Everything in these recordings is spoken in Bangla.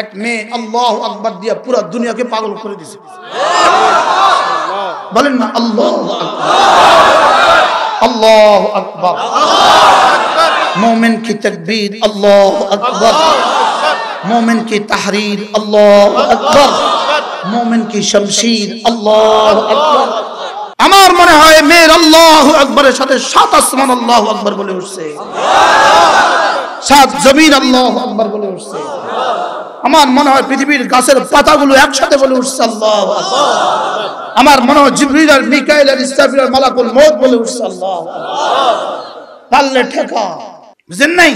এক মেয়ে আল্লাহ আকবর দিয়া পুরা দুনিয়াকে পাগল করে দিছে বলেন না আল্লাহ আল্লাহ আকবর মোমেন কি তকবীর আল্লাহ আকবর মোমেন কি তাহরির আল্লাহ আকবর মোমেন কি শমশির আল্লাহ আকবর আমার মনে হয় মেয়ের আল্লাহ আকবরের সাথে সাত আসমান আল্লাহ আকবর বলে উঠছে সাত জমিন আল্লাহ আকবর বলে উঠছে আমার মনে হয় পৃথিবীর গাছের পাতাগুলো একসাথে বলে উঠছে আল্লাহ আমার মনে হয় জিবরিল আর মিকাইল আর ইসরাফিল মালাকুল মত বলে উঠছে আল্লাহ পাল্লে ঠেকা বুঝেন নাই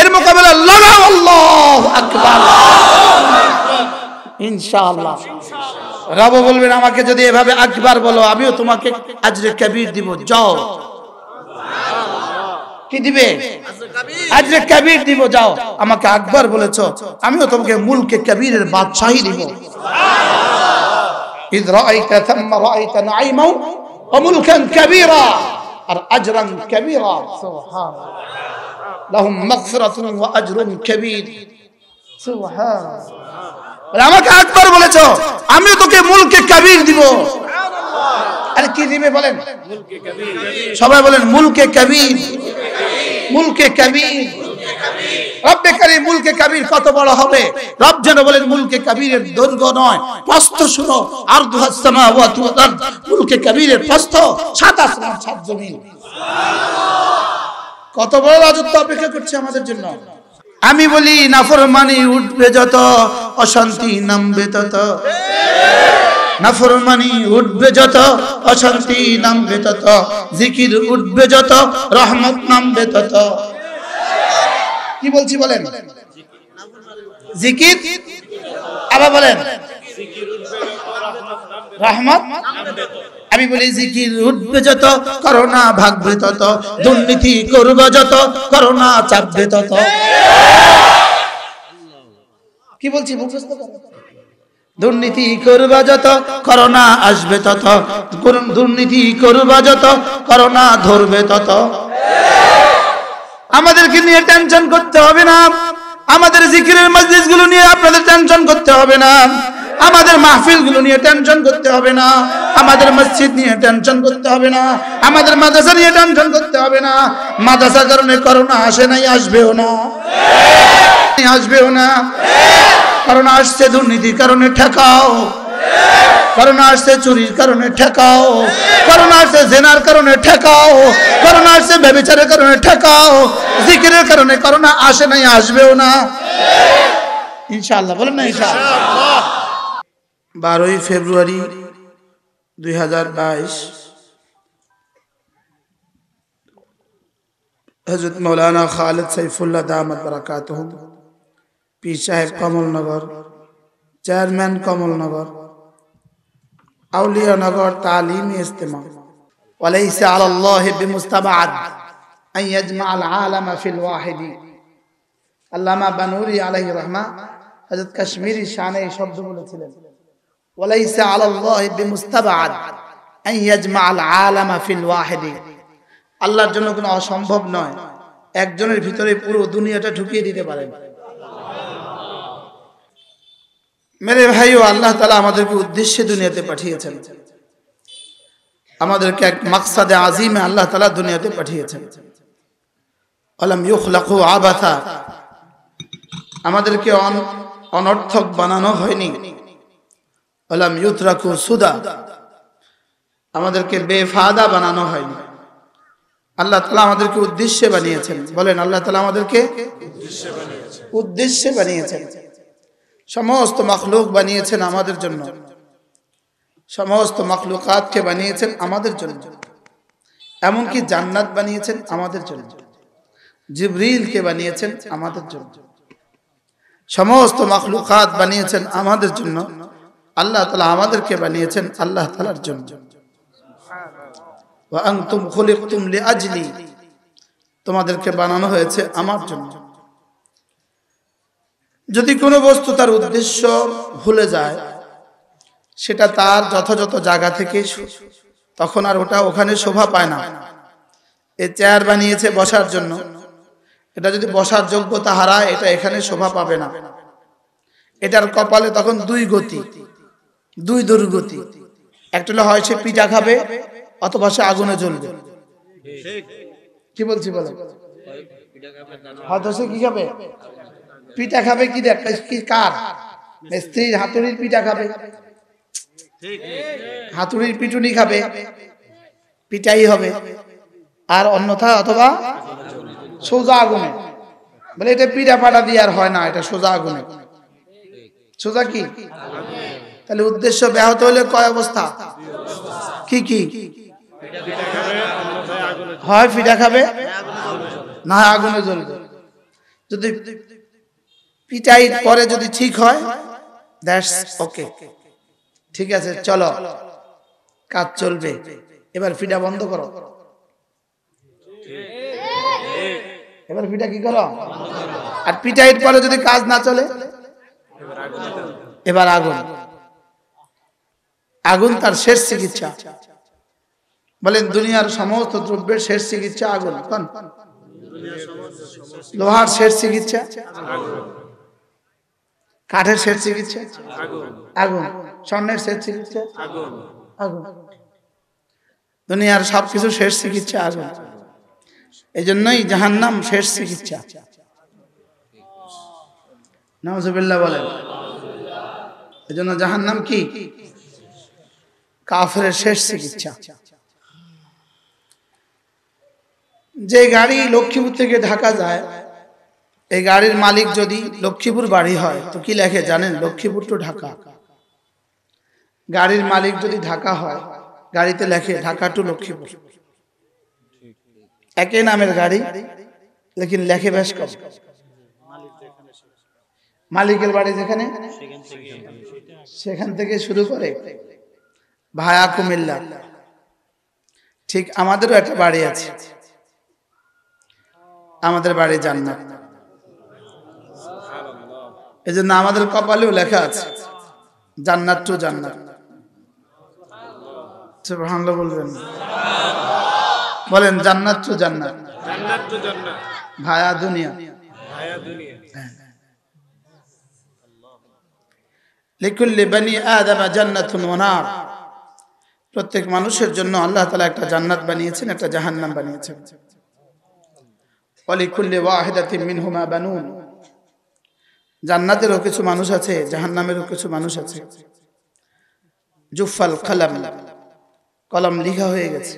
এর মোকাবেলা লাগাও আল্লাহ আকবার ইনশাআল্লাহ রব বলবেন আমাকে যদি এভাবে আকবার বলো আমিও তোমাকে আজরে কবির দিব যাও কি দিবে আজরে কবির দিব যাও আমাকে আকবর বলেছ আমিও তোমাকে মুলকে কাবিরের বাদশাহি দিব إذ رأيت ثم رأيت نعيما وملكا كبيرا أجرا كبيرا سبحان لهم مغفرة وأجر كبير سبحان আমাকে আকবর বলেছ আমিও তোকে মুলকে কাবির দিব কি দিবে বলেন সবাই বলেন মুলকে কবির মুলকে কবির কত বড় রাজত্ব করছে আমাদের জন্য আমি বলি নাফর মানি উঠবে যত অশান্তি নামবে তত নাফরমানি উঠবে যত অশান্তি নামবে তত জিকির উঠবে যত রহমত নামবে তত কি বলছি বলেন জিকির আবার বলেন রহমত আমি বলি জিকির উঠবে যত করোনা ভাগবে তত দুর্নীতি করবে যত করোনা চাপবে তত কি বলছি মুখস্থ দুর্নীতি করবা যত করোনা আসবে তত দুর্নীতি করবা যত করোনা ধরবে তত আমাদেরকে নিয়ে টেনশন করতে হবে না আমাদের জিকিরের মসজিদ গুলো নিয়ে আপনাদের টেনশন করতে হবে না আমাদের মাহফিল গুলো নিয়ে টেনশন করতে হবে না আমাদের মসজিদ নিয়ে টেনশন করতে হবে না আমাদের মাদ্রাসা নিয়ে টেনশন করতে হবে না মাদ্রাসার কারণে করোনা আসে নাই আসবেও না আসবেও না করোনা আসছে দুর্নীতির কারণে ঠেকাও করোনা আসছে চুরির কারণে ঠেকাও করোনা আসছে জেনার কারণে ঠেকাও করোনা আসছে ব্যবচারের কারণে ঠেকাও জিকিরের কারণে করোনা আসে নাই আসবেও না ইনশাআল্লাহ বলেন না ইনশাআল্লাহ বারোই ফেব্রুয়ারি দুই হাজার বাইশ হজরত মৌলানা খালেদ সাইফুল্লাহ দামদ বারাকাত পি সাহেব কমলনগর চেয়ারম্যান কমলনগর আউলিয়ানগর তালিম ইস্তেমা وليس على الله بمستبعد أن يجمع العالم في الواحد আল্লামা বানুরি আলহ রহমা হজরত কাশ্মীরি শানে وليس على الله بمستبعد أن يجمع العالم في الواحد الله ফিল ওয়াহিদি আল্লাহর ایک কোনো بھی নয় پورو دنیا تا ٹھوکی ঢুকিয়ে بارے بارے মেরে ভাই ও আল্লাহ তালা আমাদেরকে উদ্দেশ্যে দুনিয়াতে পাঠিয়েছেন আমাদেরকে এক মাকসাদে আজিমে আল্লাহ তালা দুনিয়াতে পাঠিয়েছেন আমাদেরকে অনর্থক বানানো হয়নি আলাম ইউথ রাখু সুদা আমাদেরকে বেফাদা বানানো হয়নি আল্লাহ তালা আমাদেরকে উদ্দেশ্যে বানিয়েছেন বলেন আল্লাহ তালা আমাদেরকে উদ্দেশ্যে বানিয়েছেন সমস্ত মখলুক বানিয়েছেন আমাদের জন্য সমস্ত মখলুকাতকে বানিয়েছেন আমাদের জন্য এমনকি জান্নাত বানিয়েছেন আমাদের জন্য জিবরিলকে বানিয়েছেন আমাদের জন্য সমস্ত মখলুকাত বানিয়েছেন আমাদের জন্য আল্লাহ তালা আমাদেরকে বানিয়েছেন আল্লাহ তালার জন্য তোমাদেরকে বানানো হয়েছে আমার জন্য যদি কোনো বস্তু তার উদ্দেশ্য ভুলে যায় সেটা তার যথাযথ জায়গা থেকে তখন আর ওটা ওখানে শোভা পায় না এ চেয়ার বানিয়েছে বসার জন্য এটা যদি বসার যোগ্যতা হারায় এটা এখানে শোভা পাবে না এটার কপালে তখন দুই গতি দুই দুর্গতি একটা হয় সে পিঠা খাবে অথবা সে আগুনে জ্বলবে কি বলছি বলো হয়তো সে কি খাবে পিঠা খাবে কি দেখ কার স্ত্রীর হাতুড়ির পিঠা খাবে হাতুড়ির পিটুনি খাবে পিঠাই হবে আর অন্যথা অথবা সোজা আগুনে বলে এটা পিঠা পাটা দিয়ে আর হয় না এটা সোজা আগুনে সোজা কি তাহলে উদ্দেশ্য ব্যাহত হলে কয় অবস্থা কি কি হয় পিঠা খাবে না আগুনে জ্বলবে যদি পিটাইট পরে যদি ঠিক হয় ওকে ঠিক আছে চলো কাজ চলবে এবার ফিটা বন্ধ করো এবার ফিটা কি করো আর পিটাইট পরে যদি কাজ না চলে এবার আগুন আগুন তার শেষ চিকিৎসা বলেন দুনিয়ার সমস্ত দ্রব্যের শেষ চিকিৎসা আগুন লোহার শেষ চিকিৎসা কাঠের শেষ চিকিৎসা আগুন স্বর্ণের শেষ চিকিৎসা আগুন দুনিয়ার সবকিছু শেষ চিকিৎসা আগুন এই জন্যই নাম শেষ চিকিৎসা নওয়াজুবিল্লাহ বলেন এই জন্য নাম কি কাফের শেষ চিকিৎসা যে গাড়ি লক্ষ্মীপুর থেকে ঢাকা যায় এই গাড়ির মালিক যদি লক্ষ্মীপুর বাড়ি হয় তো কি লেখে জানেন লক্ষ্মীপুর টু ঢাকা গাড়ির মালিক যদি ঢাকা হয় গাড়িতে লেখে ঢাকা টু লক্ষ্মীপুর একই নামের গাড়ি লেখিন লেখে বেশ কম মালিকের বাড়ি যেখানে সেখান থেকে শুরু করে ভায়া কুমিল্লা ঠিক আমাদেরও একটা বাড়ি আছে আমাদের বাড়ি জান্নাত এই জন্য আমাদের কপালেও লেখা আছে জান্নাত টু জান্নাত সুবহানাল্লাহ বলবেন বলেন জান্নাত টু জান্নাত ভায়া দুনিয়া ভায়া হ্যাঁ। প্রত্যেক মানুষের জন্য আল্লাহ তালা একটা জান্নাত বানিয়েছেন একটা জাহান্নাম বানিয়েছেন বানুন জান্নাতেরও কিছু মানুষ আছে জাহান্নামেরও কিছু মানুষ আছে জুফাল খালাম কলম লিখা হয়ে গেছে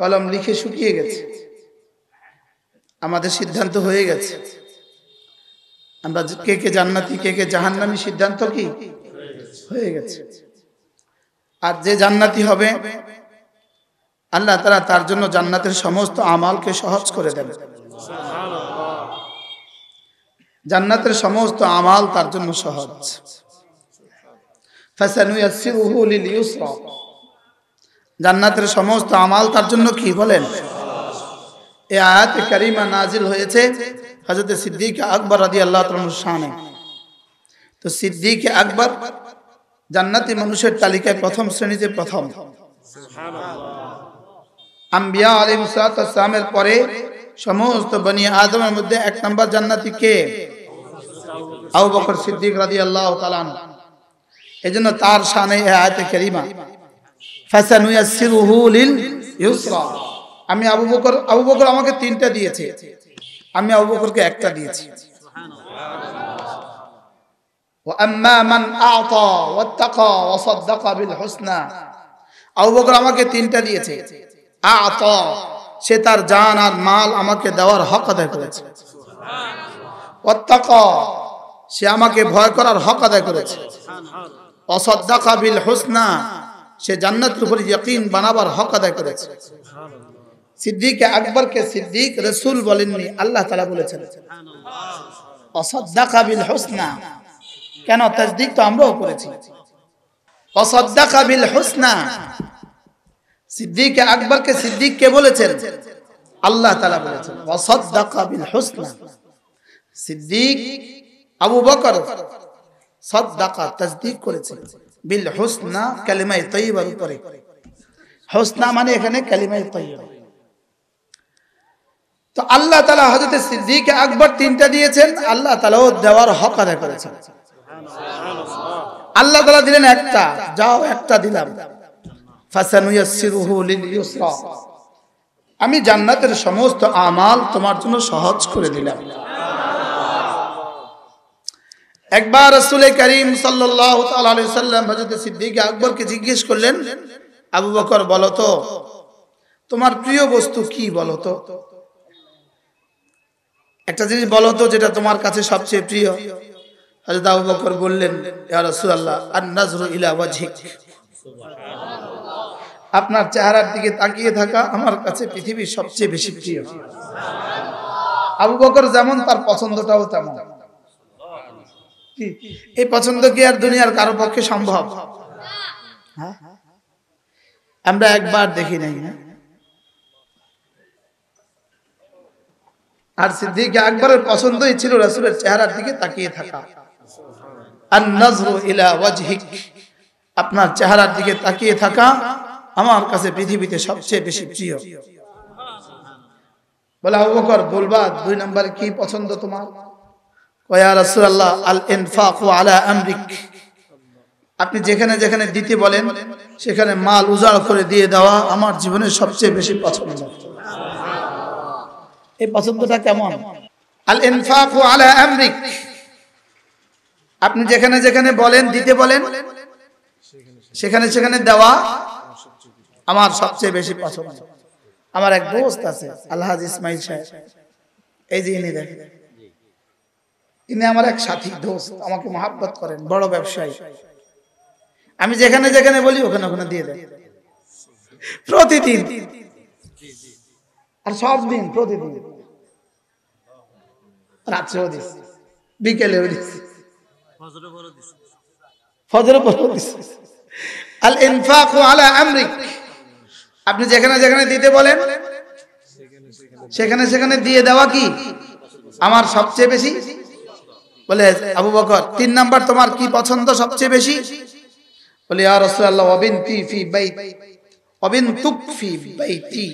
কলম লিখে শুকিয়ে গেছে আমাদের সিদ্ধান্ত হয়ে গেছে আমরা কে কে জান্নাতি কে কে নামি সিদ্ধান্ত কি হয়ে গেছে আর যে জান্নাতি হবে আল্লাহ তারা তার জন্য জান্নাতের সমস্ত আমালকে সহজ করে দেবে জান্নাতের সমস্ত আমাল তার জন্য সহজ জান্নাতের সমস্ত আমাল তার জন্য কি বলেন এ আয়াত কারিমা নাজিল হয়েছে হজরত সিদ্দিক আকবর আদি আল্লাহ তালে তো সিদ্দিক আকবর জান্নাতি মানুষের তালিকায় প্রথম শ্রেণীতে প্রথম আম্বিয়া আলিম পরে সমস্ত বনিয়া আদমের মধ্যে এক নম্বর জান্নাতি কে আবু বকর সিদ্দিক রাজি আল্লাহ তালান এই জন্য তার সামনে এ আয়তে আমি আবু বকর আবু বকর আমাকে তিনটা দিয়েছে আমি আবু বকরকে একটা দিয়েছি আবু বকর আমাকে তিনটা দিয়েছে আত সে তার জান আর মাল আমাকে দেওয়ার হক আদায় করেছে অত্যাক সে আমাকে ভয় করার হক আদায় করেছে অসদ্দা কাবিল হোসনা সে জান্নাতের উপরে যকিন বানাবার হক আদায় করেছে সিদ্দিক আকবরকে সিদ্দিক রসুল বলেননি আল্লাহ তালা বলেছেন অসদ্দা কাবিল হোসনা কেন তাজদিক তো আমরাও করেছি অসদ্দা কাবিল হোসনা সিদ্দিক আকবরকে সিদ্দিক কে বলেছেন আল্লাহ তালা বলেছেন অসদ্দা কাবিল হোসনা সিদ্দিক আবু বকর করেছে বিল হোসনা কালিমাই তৈবার উপরে হোসনা মানে এখানে কালিমাই তো আল্লাহ তালা সিদ্দিক আকবর তিনটা দিয়েছেন আল্লাহ তালাও দেওয়ার হক আদায় করেছেন আল্লাহ তালা দিলেন একটা যাও একটা দিলাম আমি জান্নাতের সমস্ত আমাল তোমার জন্য সহজ করে দিলাম একবার রসুলের করিম সাল্লাম হজরত সিদ্দিক আকবরকে জিজ্ঞেস করলেন আবু বকর বলতো তোমার প্রিয় বস্তু কি বলতো একটা জিনিস বলতো যেটা তোমার কাছে সবচেয়ে প্রিয় হজরত আবু বকর বললেন আপনার চেহারার দিকে তাকিয়ে থাকা আমার কাছে পৃথিবীর সবচেয়ে বেশি প্রিয় আবু বকর যেমন তার পছন্দটাও তেমন এই পছন্দ কি আর দুনিয়ার কারো পক্ষে সম্ভব হ্যাঁ? আমরা একবার দেখি নাই আর সিদ্দিক আকবরের পছন্দই ছিল রসুলের চেহারার দিকে তাকিয়ে থাকা আপনার চেহারার দিকে তাকিয়ে থাকা আমার কাছে পৃথিবীতে সবচেয়ে বেশি প্রিয় বলে আবু বকর বলবা দুই নম্বরে কি পছন্দ তোমার ওয়া আল আমরিক আপনি যেখানে যেখানে দিতে বলেন সেখানে মাল উজাড় করে দিয়ে দেওয়া আমার জীবনের সবচেয়ে বেশি পছন্দ এই পছন্দটা কেমন আল ও আলা আমরিক আপনি যেখানে যেখানে বলেন দিতে বলেন সেখানে সেখানে দেওয়া আমার সবচেয়ে বেশি পছন্দ আমার এক দোস্ত আছে আলহাজ ইসমাইল সাহেব এই যে ইনি দেখেন ইনি আমার এক সাথী দোস্ত আমাকে মহাব্বত করেন বড় ব্যবসায়ী আমি যেখানে যেখানে বলি ওখানে ওখানে দিয়ে দেয় প্রতিদিন আর সব দিন প্রতিদিন রাত্রেও দিস বিকেলেও দিস আল আমরিক আপনি যেখানে যেখানে দিতে বলেন সেখানে সেখানে দিয়ে দেওয়া কি আমার সবচেয়ে বেশি বলে আবু বকর তিন নাম্বার তোমার কি পছন্দ সবচেয়ে বেশি বলে আর রাসূলুল্লাহ অবিনতি ফি বাইত ফি বাইতি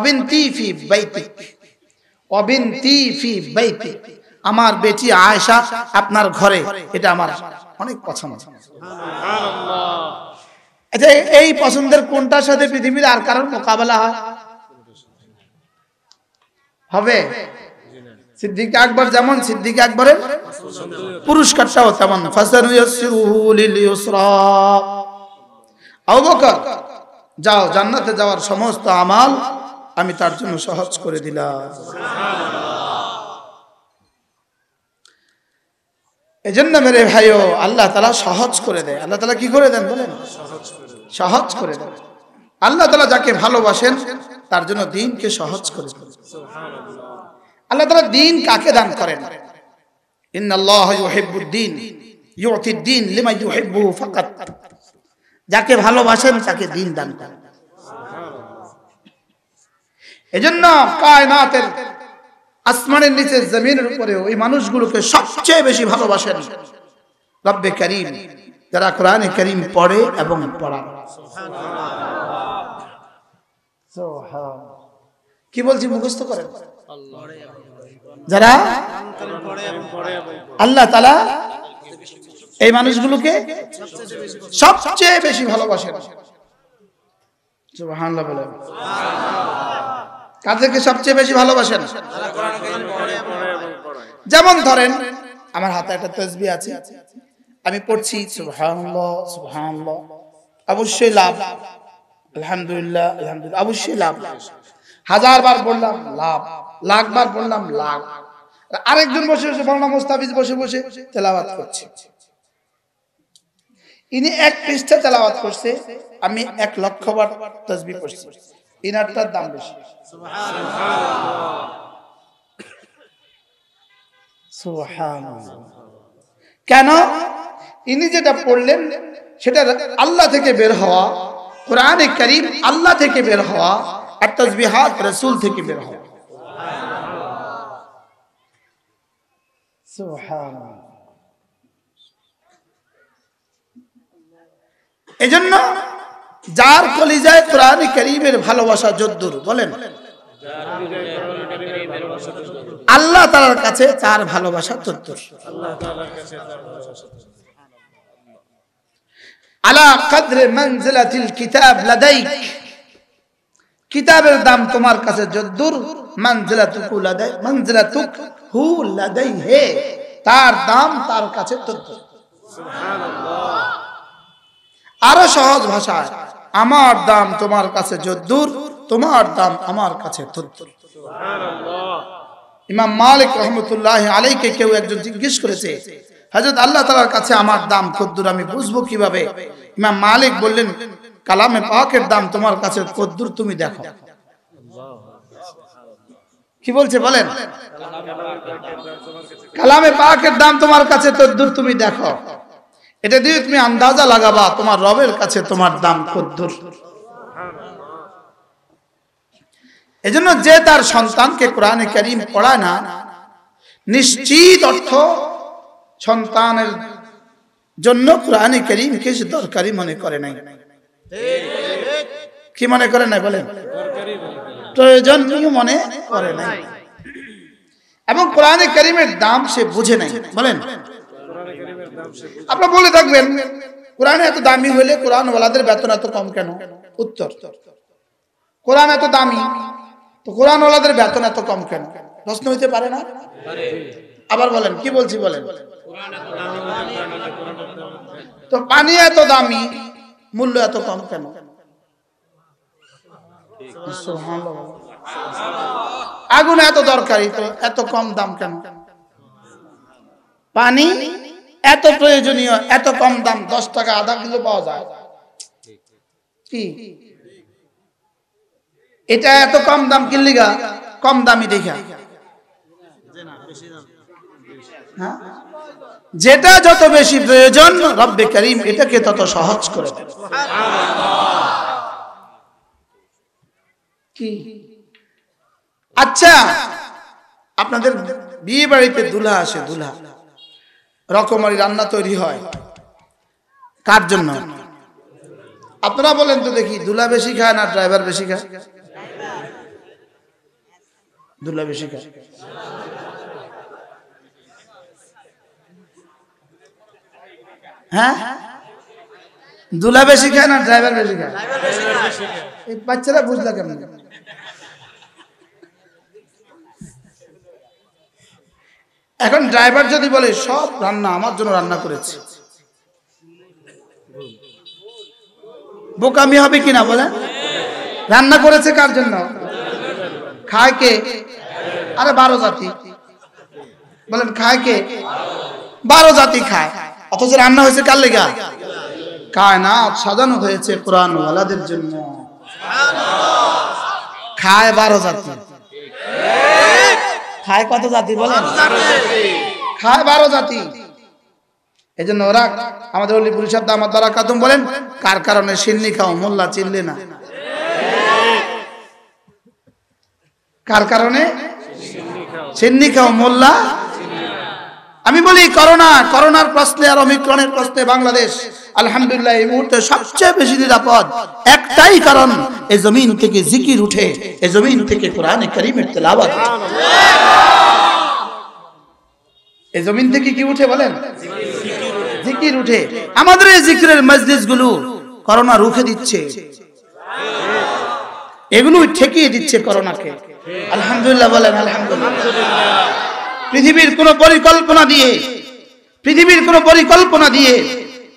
অবিনতি ফি বাইতি অবিনতি ফি বাইতি আমার বেটি আয়েশা আপনার ঘরে এটা আমার অনেক পছন্দ আচ্ছা এই পছন্দের কোনটার সাথে পৃথিবীর আর কারোর মোকাবেলা হয় হবে সিদ্দিক আকবর যেমন সিদ্দিক আকবরের পুরস্কারটাও তেমন যাও জান্নাতে যাওয়ার সমস্ত আমাল আমি তার জন্য সহজ করে দিলাম এই জন্য মেরে আল্লাহ তালা সহজ করে দেয় আল্লাহ তালা কি করে দেন বলেন সহজ করে দেন আল্লাহ তালা যাকে ভালোবাসেন তার জন্য দিনকে সহজ করে দেন আল্লাহ তালা দিন কাকে দান করেন যাকে ভালোবাসেন তাকে দিন দান করেন এজন্য কায়নাতের আসমানের নিচে জমিনের উপরে ওই মানুষগুলোকে সবচেয়ে বেশি ভালোবাসেন রব্বে করিম যারা কোরআনে করিম পড়ে এবং পড়ান কি বলছি মুখস্থ করেন যারা আল্লাহ তালা এই মানুষগুলোকে সবচেয়ে বেশি ভালোবাসেন কাদেরকে সবচেয়ে বেশি ভালোবাসেন যেমন ধরেন আমার হাতে একটা তসবি আছে আমি পড়ছি অবশ্যই লাভ আলহামদুলিল্লাহ আলহামদুলিল্লাহ অবশ্যই লাভ হাজার বার বললাম লাভ লাখবার পড়লাম বললাম লাখ আরেকজন বসে বসে মৌলানা মোস্তাফিজ বসে বসে তেলাওয়াত করছে ইনি এক পৃষ্ঠা তেলাওয়াত করছে আমি এক লক্ষ বার তসবি করছি ইনারটার দাম বেশি কেন ইনি যেটা পড়লেন সেটা আল্লাহ থেকে বের হওয়া কোরআনে করিম আল্লাহ থেকে বের হওয়া আর তসবিহাত রসুল থেকে বের হওয়া এজন্য যার কলিজায় কোরআন করিমের ভালোবাসা যদ্দুর বলেন আল্লাহ তালার কাছে তার ভালোবাসা যদ্দুর কিতাবের দাম তোমার কাছে যদ্দুর তুকু লাদাই লাদাইক তুক তার দাম তার কাছে আরো সহজ ভাষায় আমার দাম তোমার কাছে যদ্দুর তোমার দাম আমার কাছে ইমাম মালিক রহমতুল্লাহ আলীকে কেউ একজন জিজ্ঞেস করেছে হজরত আল্লাহ তালার কাছে আমার দাম কদ্দুর আমি বুঝবো কিভাবে ইমাম মালিক বললেন কালামে পাকের দাম তোমার কাছে কদ্দুর তুমি দেখো কি বলছে বলেন কালামে পাকের দাম তোমার কাছে তদ্দুর তুমি দেখো এটা দিয়ে তুমি আন্দাজা লাগাবা তোমার রবের কাছে তোমার দাম কদ্দুর এজন্য যে তার সন্তানকে কোরআনে করিম পড়ায় না নিশ্চিত অর্থ সন্তানের জন্য কোরআনে করিম কিছু দরকারি মনে করে নাই কি মনে করে না বলেন প্রয়োজন মনে করে নাই এবং কোরআনে করিমের দাম সে বুঝে নাই বলেন আপনারা বলে থাকবেন কোরআনে এত দামি হলে কোরআন ওয়ালাদের বেতন এত কম কেন উত্তর কোরআন এত দামি তো কোরআন ওয়ালাদের বেতন এত কম কেন প্রশ্ন হইতে পারে না আবার বলেন কি বলছি বলেন তো পানি এত দামি মূল্য এত কম কেন আগুন এত দরকারি তো এত কম দাম কেন পানি এত প্রয়োজনীয় এত কম দাম দশ টাকা আধা কিলো পাওয়া যায় কি এটা এত কম দাম কিনলিগা কম দামি দেখা হ্যাঁ? যেটা যত বেশি প্রয়োজন রব্বে করিম এটাকে তত সহজ করে দেয় আচ্ছা আপনাদের বিয়ে বাড়িতে দুলা আসে দুলা রকমারি রান্না তৈরি হয় কার জন্য আপনারা বলেন তো দেখি দুলা বেশি খায় না ড্রাইভার বেশি খায় দুলা বেশি খায় হ্যাঁ দুলা বেশি খায় না ড্রাইভার বেশি খায় এই বাচ্চারা বুঝলা কেমন এখন ড্রাইভার যদি বলে সব রান্না আমার জন্য রান্না করেছে বোকামি হবে কিনা বলে রান্না করেছে কার জন্য খায় কে আরে বারো জাতি বলেন খায় কে বারো জাতি খায় অথচ রান্না হয়েছে কার লেগা খায় না সাজানো হয়েছে কোরআন ওয়ালাদের জন্য খায় বারো জাতি খায় কত জাতি বলেন খায় বারো জাতি এই জন্য ওরা আমাদের অলিপুরি শব্দ আমার দ্বারা কাতুম বলেন কার কারণে সিন্নি খাও মোল্লা চিনলে না কার কারণে সিন্নি খাও মোল্লা আমি বলি করোনা করোনার প্রশ্নে আর অমিক্রণের প্রশ্নে বাংলাদেশ আলহামদুলিল্লাহ এই মুহূর্তে সবচেয়ে বেশি নিরাপদ একটাই কারণ এই জমিন থেকে জিকির উঠে এই জমিন থেকে কোরআনে করিমের তেলাবাদ এই জমিন থেকে কি উঠে বলেন জিকির উঠে আমাদের এই জিকিরের মজলিস গুলো করোনা রুখে দিচ্ছে এগুলো ঠেকিয়ে দিচ্ছে করোনাকে আলহামদুলিল্লাহ বলেন আলহামদুলিল্লাহ পৃথিবীর কোনো পরিকল্পনা দিয়ে পৃথিবীর কোনো পরিকল্পনা দিয়ে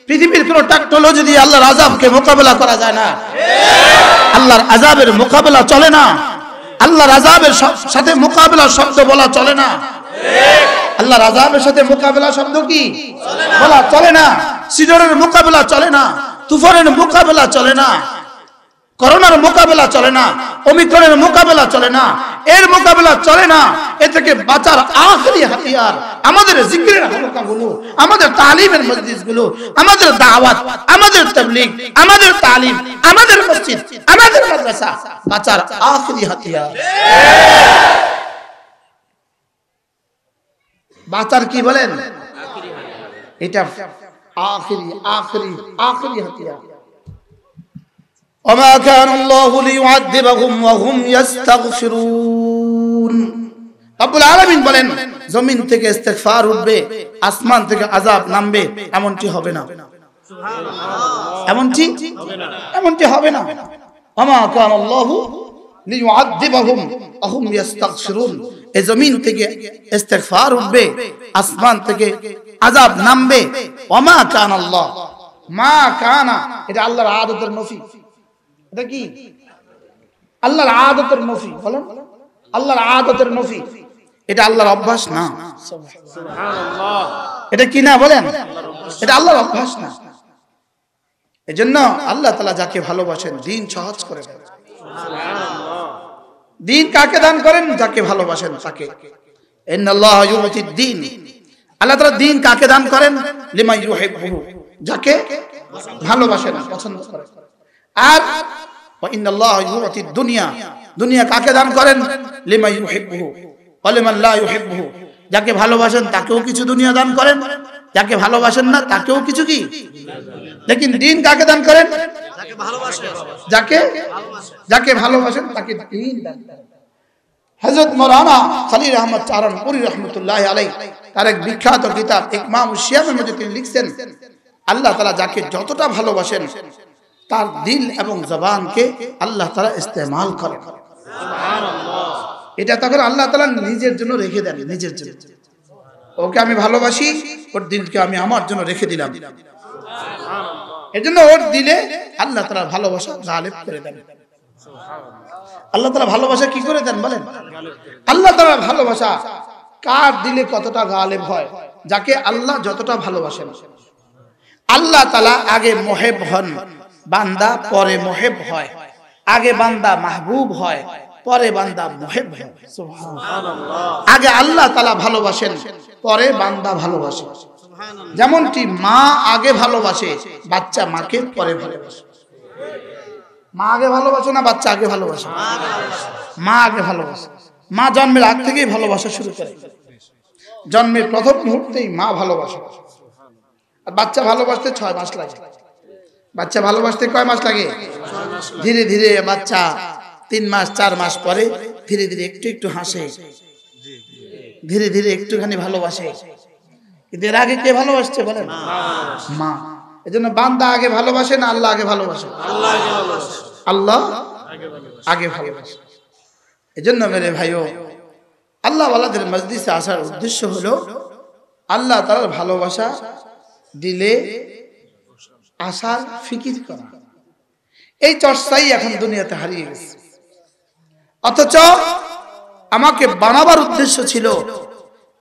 পৃথিবীর কোনো টেকনোলজি দিয়ে আল্লাহর আজাবকে মোকাবেলা করা যায় না আল্লাহর আজাবের মোকাবেলা চলে না আল্লাহর আজাবের সাথে মোকাবেলা শব্দ বলা চলে না আল্লাহর আজাবের সাথে মোকাবেলা শব্দ কি বলা চলে না সিজনের মোকাবেলা চলে না তুফানের মোকাবেলা চলে না করোনার মোকাবেলা চলে না অমিক্রণের মোকাবেলা চলে না এর মোকাবেলা চলে না এ থেকে বাঁচার আখরি হাতিয়ার আমাদের জিক্রের হালকাগুলো আমাদের তালিমের মসজিদগুলো আমাদের দাওয়াত আমাদের তবলিগ আমাদের তালিম আমাদের মসজিদ আমাদের মাদ্রাসা বাঁচার আখরি হাতিয়ার বাঁচার কি বলেন এটা আখরি আখরি আখরি হাতিয়ার বলেন জমিন থেকে ইস্তেগফার উঠবে আসমান থেকে আজাব নামবে এমনটি হবে না এমনটি হবে না এমনটি হবে না কান আল্লাহ জমিন থেকে উঠবে আসমান থেকে নামবে মা কানা এটা আল্লাহর আদতের নফি এটা কি আল্লাহর আদতের নফি বলেন আল্লাহর আদতের নফি এটা আল্লাহর অভ্যাস না এটা কি না বলেন এটা আল্লাহর অভ্যাস না এই জন্য আল্লাহ তালা যাকে ভালোবাসেন দিন সহজ করে দিন কাকে দান করেন যাকে ভালোবাসেন তাকে দিন আল্লাহ তালা দিন কাকে দান করেন যাকে ভালোবাসেন পছন্দ করেন আর দুনিয়া দুনিয়া কাকে দান করেন লিমা ইউহিব্বুহু ওয়ালিমান লা ইউহিব্বুহু যাকে ভালোবাসেন তাকেও কিছু দুনিয়া দান করেন যাকে ভালোবাসেন না তাকেও কিছু কি লেকিন দিন কাকে দান করেন যাকে যাকে ভালোবাসেন তাকে দিন দান করেন হজরত মৌলানা খালির আহমদ চারণপুরি রহমতুল্লাহ আলাই তার এক বিখ্যাত কিতাব ইকমাম শিয়ামের মধ্যে তিনি লিখছেন আল্লাহ তালা যাকে যতটা ভালোবাসেন তার দিল এবং জবানকে আল্লাহ তালা ইস্তেমাল করে এটা তখন আল্লাহ তালা নিজের জন্য রেখে দেন নিজের জন্য ওকে আমি ভালোবাসি ওর দিলকে আমি আমার জন্য রেখে দিলাম এজন্য ওর দিলে আল্লাহ তালা ভালোবাসা গালেব করে দেন আল্লাহ তালা ভালোবাসা কি করে দেন বলেন আল্লাহ তালা ভালোবাসা কার দিলে কতটা গালেব হয় যাকে আল্লাহ যতটা ভালোবাসেন আল্লাহ তালা আগে মহেব হন বান্দা পরে মোহেব হয় আগে বান্দা মাহবুব হয় পরে বান্দা মোহেব হয় আগে আল্লাহ তালা ভালোবাসেন পরে বান্দা ভালোবাসে যেমনটি মা আগে ভালোবাসে বাচ্চা মাকে পরে ভালোবাসে মা আগে ভালোবাসে না বাচ্চা আগে ভালোবাসে মা আগে ভালোবাসে মা জন্মের আগ থেকেই ভালোবাসা শুরু করে জন্মের প্রথম মুহূর্তেই মা ভালোবাসে আর বাচ্চা ভালোবাসতে ছয় মাস লাগে বাচ্চা ভালোবাসতে কয় মাস লাগে ধীরে ধীরে বাচ্চা তিন মাস চার মাস পরে ধীরে ধীরে একটু একটু হাসে ধীরে ধীরে একটুখানি ভালোবাসে কিন্তু এর আগে কে ভালোবাসছে বলেন মা এজন্য বান্দা আগে ভালোবাসে না আল্লাহ আগে ভালোবাসে আল্লাহ আগে ভালোবাসে এজন্য মেরে ভাইও আল্লাহ আল্লাহদের মসজিদে আসার উদ্দেশ্য হলো আল্লাহ তার ভালোবাসা দিলে আসার ফিকির করা এই চর্চাই এখন দুনিয়াতে হারিয়ে গেছে অথচ আমাকে বানাবার উদ্দেশ্য ছিল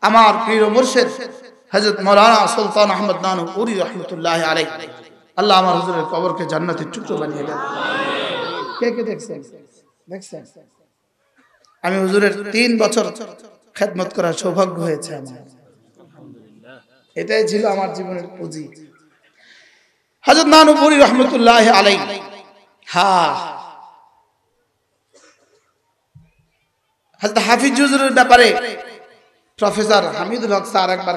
আমার প্রিয় মুর্শেদ হজরত মৌলানা সুলতান আহমদ নানু পুরী রহমতুল্লাহ আলাই আল্লাহ আমার হজরের কবরকে জান্নাতের টুকরো বানিয়ে দেন কে কে দেখছেন দেখছেন আমি হুজুরের তিন বছর খেদমত করার সৌভাগ্য হয়েছে আমার এটাই ছিল আমার জীবনের পুঁজি হাজর নানুপুরি রহমতুল্লাহ আলাই হা হজরত হাফিজুজুরের ব্যাপারে প্রফেসর হামিদুল হক স্যার একবার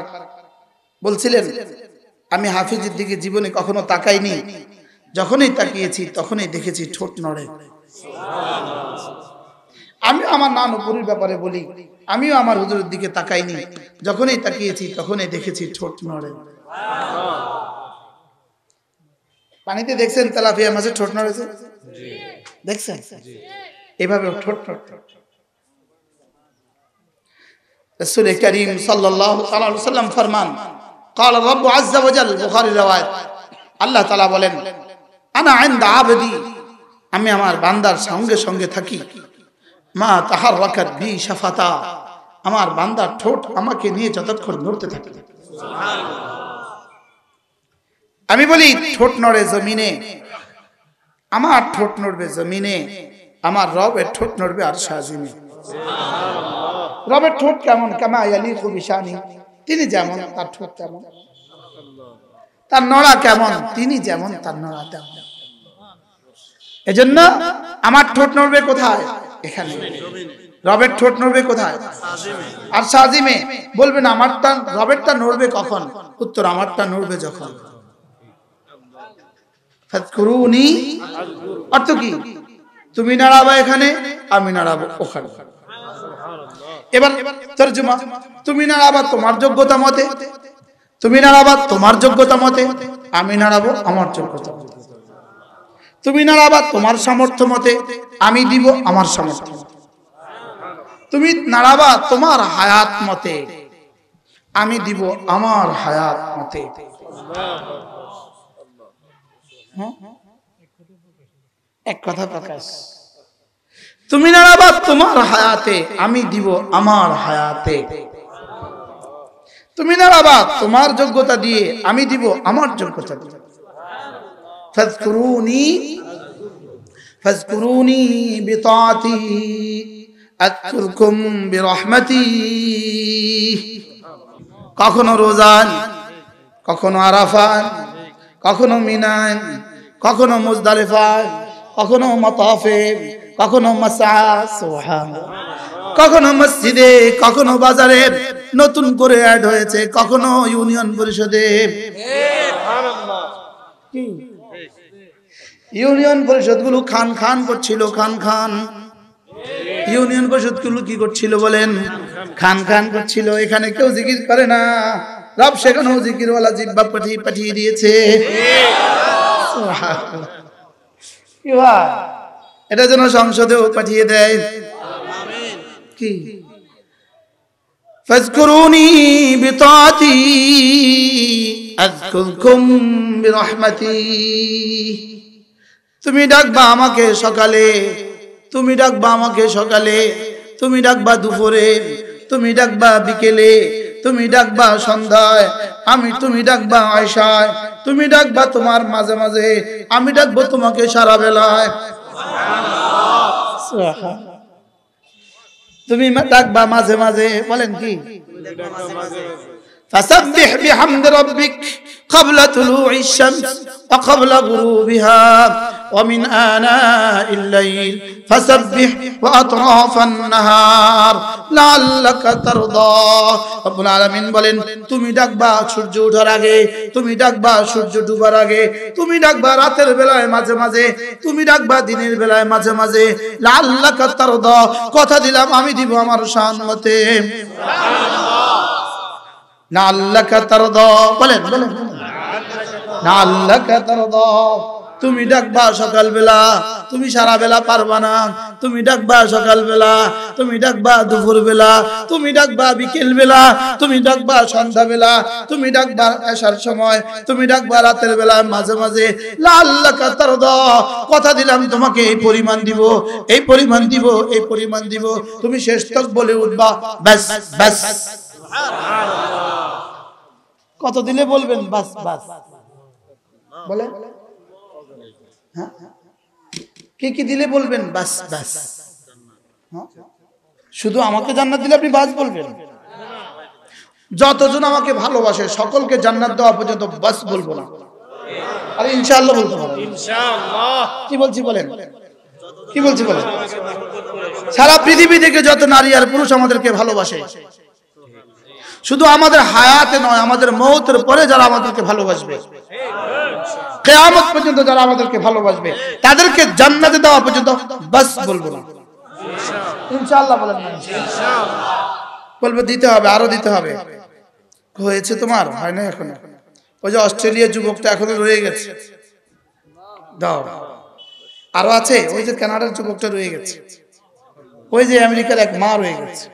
বলছিলেন আমি হাফিজের দিকে জীবনে কখনো তাকাইনি যখনই তাকিয়েছি তখনই দেখেছি ঠোঁট নড়ে আমি আমার নানুপুরির ব্যাপারে বলি আমিও আমার হুজুরের দিকে তাকাইনি যখনই তাকিয়েছি তখনই দেখেছি ঠোঁট নড়ে পানিতে দেখছেন তেলাফিয়া মাছের ঠোঁট নড়েছে দেখছেন এভাবে ঠোঁট ঠোঁট রসুল করিম সাল্লাম ফরমান قال رب عز وجل বুখারী রওয়ায়াত আল্লাহ তাআলা বলেন আনা ইনদা আবদি আমি আমার বান্দার সঙ্গে সঙ্গে থাকি মা তাহার রাকাত বি শাফাতা আমার বান্দার ঠোঁট আমাকে নিয়ে যতক্ষণ নড়তে থাকে সুবহানাল্লাহ আমি বলি ঠোঁট নড়ে জমিনে আমার ঠোঁট নড়বে জমিনে আমার রবের ঠোঁট নড়বে আর সাজিনে রবের ঠোঁট কেমন কেমা কবি কবিশানি তিনি যেমন তার ঠোঁট তেমন তার নড়া কেমন তিনি যেমন তার নড়া তেমন এজন্য আমার ঠোঁট নড়বে কোথায় এখানে রবের ঠোঁট নড়বে কোথায় আর সাজিমে বলবেন আমারটা রবেরটা নড়বে কখন উত্তর আমারটা নড়বে যখন অর্থ কি তুমি নাড়াবা এখানে আমি নাড়াবো ওখানে এবার তর্জমা তুমি নাড়াবা তোমার যোগ্যতা মতে তুমি নাড়াবা তোমার যোগ্যতা মতে আমি নাড়াবো আমার যোগ্যতা তুমি নাড়াবা তোমার সামর্থ্য মতে আমি দিব আমার সামর্থ্য তুমি নাড়াবা তোমার হায়াত মতে আমি দিব আমার হায়াত মতে হ্যাঁ? এক কথা প্রকাশ তুমি নাড়াবা তোমার হায়াতে আমি দিব আমার হায়াতে তুমি নাড়াবা তোমার যোগ্যতা দিয়ে আমি দিব আমার যোগ্যতা দিয়ে فاذكروني فاذكروني بطاعتي أذكركم برحمتي কখনো রোজান কখনো আরাফান কখনো মিনায় কখনো মুজদালিফায় কখনো মতফে কখনো কখনো মসজিদে কখনো বাজারে নতুন করে অ্যাড হয়েছে কখনো ইউনিয়ন পরিষদে ইউনিয়ন পরিষদগুলো খান খান করছিল খান খান ইউনিয়ন পরিষদগুলো কি করছিল বলেন খান খান করছিল এখানে কেউ জিজ্ঞেস করে না রব সেখানেও জিকিরওয়ালা জিব্বা পাঠিয়ে পাঠিয়ে দিয়েছে এটা যেন সংসদেও পাঠিয়ে দেয় কি فاذكروني بطاعتي برحمتي তুমি ডাকবা আমাকে সকালে তুমি ডাকবা আমাকে সকালে তুমি ডাকবা দুপুরে তুমি ডাকবা বিকেলে তুমি ডাকবা সন্ধ্যায় আমি তুমি ডাকবা আয়সায় তুমি ডাকবা তোমার মাঝে মাঝে আমি ডাকবো তোমাকে সারা বেলায় তুমি ডাকবা মাঝে মাঝে বলেন কি فسبح بحمد ربك قبل طلوع الشمس وقبل غروبها ومن آناء الليل فسبح وأطراف النهار لعلك ترضى رب العالمين বলেন তুমি ডাকবা সূর্য ওঠার আগে তুমি ডাকবা সূর্য ডুবার আগে তুমি ডাকবা রাতের বেলায় মাঝে মাঝে তুমি ডাকবা দিনের বেলায় মাঝে মাঝে লাল্লাকা তারদ কথা দিলাম আমি দিব আমার শান মতে সুবহানাল্লাহ তুমি ডাকবা সকাল বেলা তুমি সারা বেলা পারবা না তুমি ডাকবা সকাল বেলা তুমি ডাকবা দুপুর বেলা তুমি ডাকবা বিকেল বেলা তুমি ডাকবা সন্ধ্যা বেলা তুমি ডাকবা আসার সময় তুমি ডাকবা রাতের বেলা মাঝে মাঝে লাল্লা কাতার দ কথা দিলাম তোমাকে এই পরিমাণ দিব এই পরিমাণ দিব এই পরিমাণ দিব তুমি শেষ তক বলে উঠবা ব্যাস ব্যাস কত দিলে বলবেন বাস বাস বলে হ্যাঁ, হ্যাঁ। কি কি দিলে বলবেন বাস বাস হ্যাঁ। শুধু আমাকে জান্নাত দিলে আপনি বাস বলবেন যতজন আমাকে ভালোবাসে সকলকে জান্নাত দেওয়া পর্যন্ত বাস বলবো না আরে ইনশাআল্লাহ বলতে পারবো কি বলছি বলেন কি বলছি বলেন সারা পৃথিবী থেকে যত নারী আর পুরুষ আমাদেরকে ভালোবাসে শুধু আমাদের হায়াতে নয় আমাদের মৌতের পরে যারা আমাদেরকে ভালোবাসবে কেয়ামত পর্যন্ত যারা আমাদেরকে ভালোবাসবে তাদেরকে জান্নাতে দেওয়া পর্যন্ত বাস বলবো না ইনশাআল্লাহ বলেন বলবো দিতে হবে আরো দিতে হবে হয়েছে তোমার হয় না এখন ওই যে অস্ট্রেলিয়া যুবকটা এখনো রয়ে গেছে দাও আরো আছে ওই যে কানাডার যুবকটা রয়ে গেছে ওই যে আমেরিকার এক মা রয়ে গেছে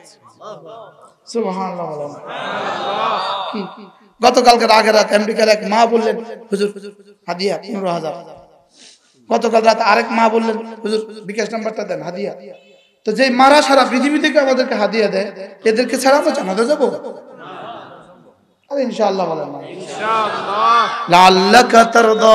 গতকালকে রাগে রাত আমেরিকার এক মা বললেন হুজুর হাদিয়া পনেরো হাজার গতকাল রাত আরেক মা বললেন হুজুর বিকাশ নাম্বারটা দেন হাদিয়া তো যে মারা সারা পৃথিবী থেকে আমাদেরকে হাদিয়া দেয় এদেরকে ছাড়া আমরা জানাতে যাবো ইনশাআল্লাহ বলেন ইনশাআল্লাহ লাল্লাকা তারদা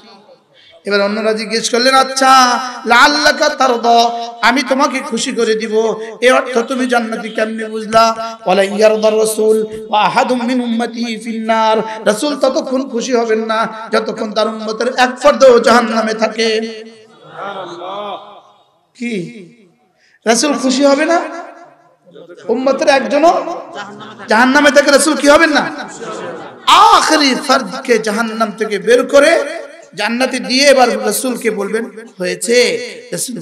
এবার অন্যরা জিজ্ঞেস করলেন আচ্ছা লাল্লাকা তার আমি তোমাকে খুশি করে দিব এ অর্থ তুমি জান্নাতি কেমনি বুঝলা বলে রসুল ততক্ষণ খুশি হবেন না যতক্ষণ তার উন্মতের এক ফর্দ নামে থাকে কি রাসূল খুশি হবে না উম্মতের একজন জাহান নামে থাকে রাসূল কি হবেন না আখরি ফর্দকে নাম থেকে বের করে জান্নাতে দিয়ে এবার রসুলকে বলবেন হয়েছে রসুল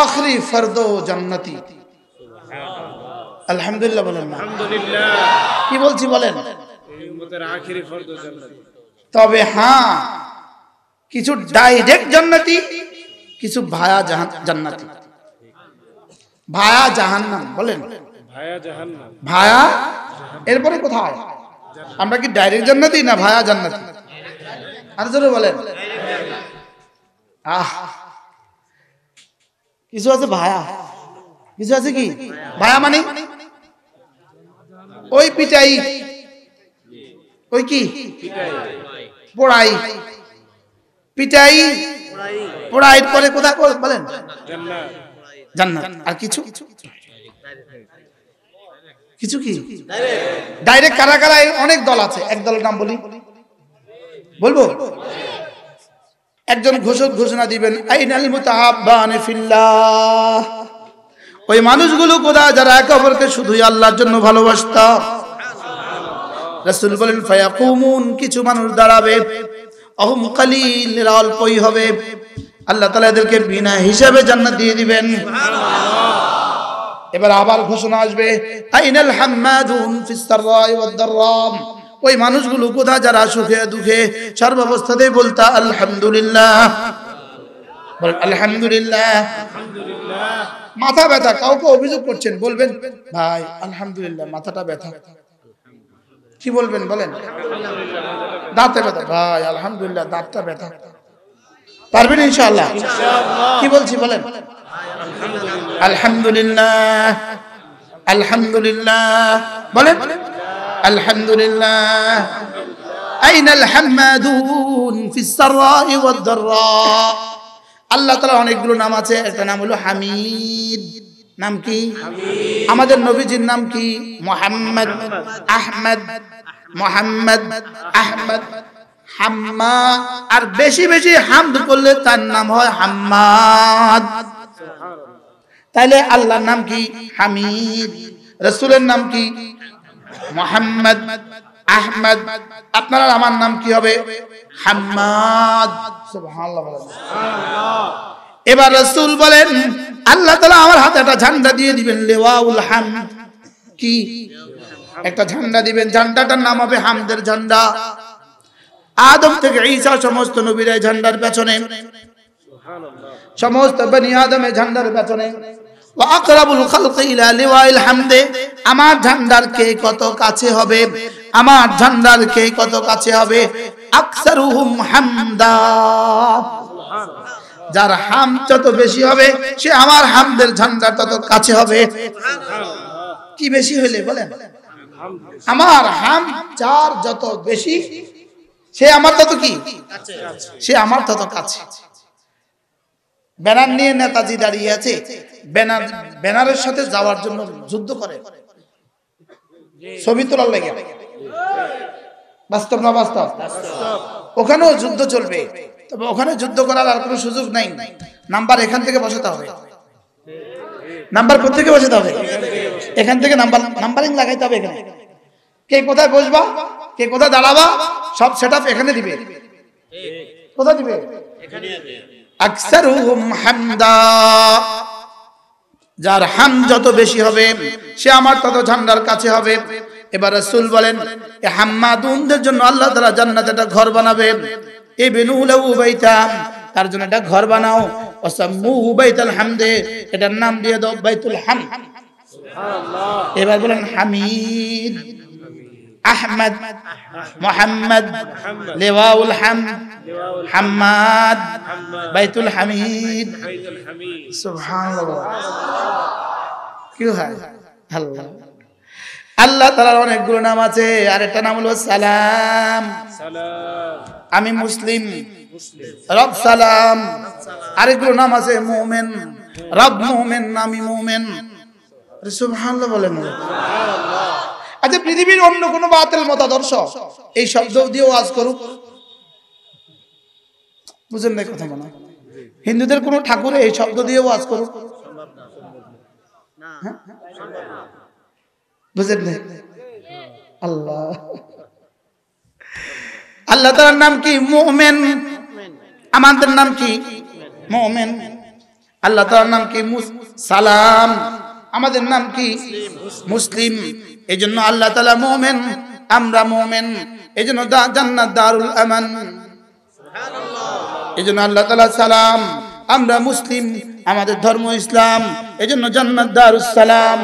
আখরি ফর্দ জান্নাতি আলহামদুলিল্লাহ বলেন কি বলছি বলেন তবে হ্যাঁ কিছু ডাইরেক্ট জান্নাতি কিছু ভায়া জান্নাতি ভায়া জাহান্ন বলেন ভায়া জাহান্নাম ভায়া এরপরে কোথায় আমরা কি ডাইরেক্ট জান্নাতি না ভায়া জান্নাতি আর জোরে বলেন আহ কিছু আছে ভায়া কিছু আছে কি ভায়া মানে ওই পিটাই ওই কি পোড়াই পিটাই পোড়াইয়ের পরে কোথায় বলেন জান্নাত আর কিছু কিছু কি ডাইরেক্ট কারা কারা অনেক দল আছে এক দলের নাম বলি বলবো একজন ঘোষক ঘোষণা দিবেন আইনাল মুতাহাব্বানে ওই মানুষগুলো কোথায় যারা একে অপরকে শুধুই আল্লাহর জন্য ভালোবাসত রাসূল বলেন ফায়াকুমুন কিছু মানুষ দাঁড়াবে অহম কালিল অল্পই হবে আল্লাহ তাআলা এদেরকে বিনা হিসাবে জান্নাত দিয়ে দিবেন সুবহানাল্লাহ এবার আবার ঘোষণা আসবে আইনাল হাম্মাদুন ফিস সাররাই ওয়াদ ওই মানুষগুলো কোথায় যারা সুখে দুঃখে সর্বঅবস্থাতেই বলতা আলহামদুলিল্লাহ আলহামদুলিল্লাহ মাথা ব্যথা কাউকে অভিযোগ করছেন বলবেন ভাই আলহামদুলিল্লাহ মাথাটা ব্যথা কি বলবেন বলেন দাঁতে ব্যথা ভাই আলহামদুলিল্লাহ দাঁতটা ব্যথা পারবেন ইনশাআল্লাহ কি বলছি বলেন আলহামদুলিল্লাহ আলহামদুলিল্লাহ বলেন আলহামদুলিল্লাহ আইন আলহামাদুন ফিসসারাই ওয়াদ-দাররা আল্লাহ তাআলা অনেকগুলো নাম আছে একটা নাম হলো হামিদ নাম কি আমাদের নবীজির নাম কি মোহাম্মদ আহমদ মোহাম্মদ আহমদ হাম্মা আর বেশি বেশি হামদ করলে তার নাম হয় হাম্মাদ তাহলে আল্লাহর নাম কি হামিদ রসুলের নাম কি মোহাম্মদ আহমদ আপনার আমার নাম কি হবে এবার রসুল বলেন আল্লাহ তালা আমার হাতে একটা ঝান্ডা দিয়ে দিবেন লেওয়াউল হাম কি একটা ঝান্ডা দিবেন ঝান্ডাটার নাম হবে হামদের ঝান্ডা আদম থেকে ঈশা সমস্ত নবীরা ঝান্ডার পেছনে সমস্ত বেনিয়াদমে ঝান্ডার পেছনে আমার ঝান্ডার কে কত কাছে হবে আমার ঝান্ডার কে কত কাছে হবে যার হাম যত বেশি হবে সে আমার হামদের ঝান্ডার তত কাছে হবে কি বেশি হইলে বলেন আমার হাম যার যত বেশি সে আমার তত কি সে আমার তত কাছে ব্যানার নিয়ে নেতাজি দাঁড়িয়ে আছে ব্যানার ব্যানারের সাথে যাওয়ার জন্য যুদ্ধ করে ছবি তোলার লেগে বাস্তব না বাস্তব ওখানেও যুদ্ধ চলবে তবে ওখানে যুদ্ধ করার আর কোনো সুযোগ নাই নাম্বার এখান থেকে বসাতে হবে নাম্বার কোথেকে বসাতে হবে এখান থেকে নাম্বার নাম্বারিং লাগাইতে হবে এখানে কে কোথায় বসবা কে কোথায় দাঁড়াবা সব সেট এখানে দিবে কোথায় দিবে এখানে যার হাম যত বেশি হবে সে আমার তত ঝান্ডার কাছে হবে এবার রাসূল বলেন হাম্মাদুনদের জন্য আল্লাহ তাআলা জান্নাতে একটা ঘর বানাবে এ বিনু লাহু বাইতা তার জন্য একটা ঘর বানাও ওয়াসাম্মুহু বাইতাল হামদে এটার নাম দিয়ে দাও বাইতুল হাম সুবহানাল্লাহ এবার বলেন হামিদ আহমদ মোহাম্মদ লেওয়াউল হাম হাম্মাদ বাইতুল হামিদ সুবহানাল্লাহ কি হয় আল্লাহ আল্লাহ তালার অনেকগুলো নাম আছে আর একটা নাম হলো সালাম আমি মুসলিম রব সালাম আরেকগুলো নাম আছে মুমেন রব মুমেন আমি মুমেন সুবহানাল্লাহ বলেন সুবহানাল্লাহ আচ্ছা পৃথিবীর অন্য কোনো বাতিল মতাদর্শ এই শব্দ দিয়ে ওয়াজ করুক বুঝেন না কথা মনে হিন্দুদের কোনো ঠাকুরে এই শব্দ দিয়ে ওয়াজ করুক হ্যাঁ? বুঝেন না আল্লাহ আল্লাহ নাম কি মোমেন আমাদের নাম কি মোমেন আল্লাহ নাম কি সালাম আমাদের নাম কি মুসলিম এই জন্য আল্লাহ তালা মোমেন আমরা মোমেন এই জন্য জান্নাত দারুল আমান এই জন্য আল্লাহ তালা সালাম আমরা মুসলিম আমাদের ধর্ম ইসলাম এই জন্য জান্নাত দারুল সালাম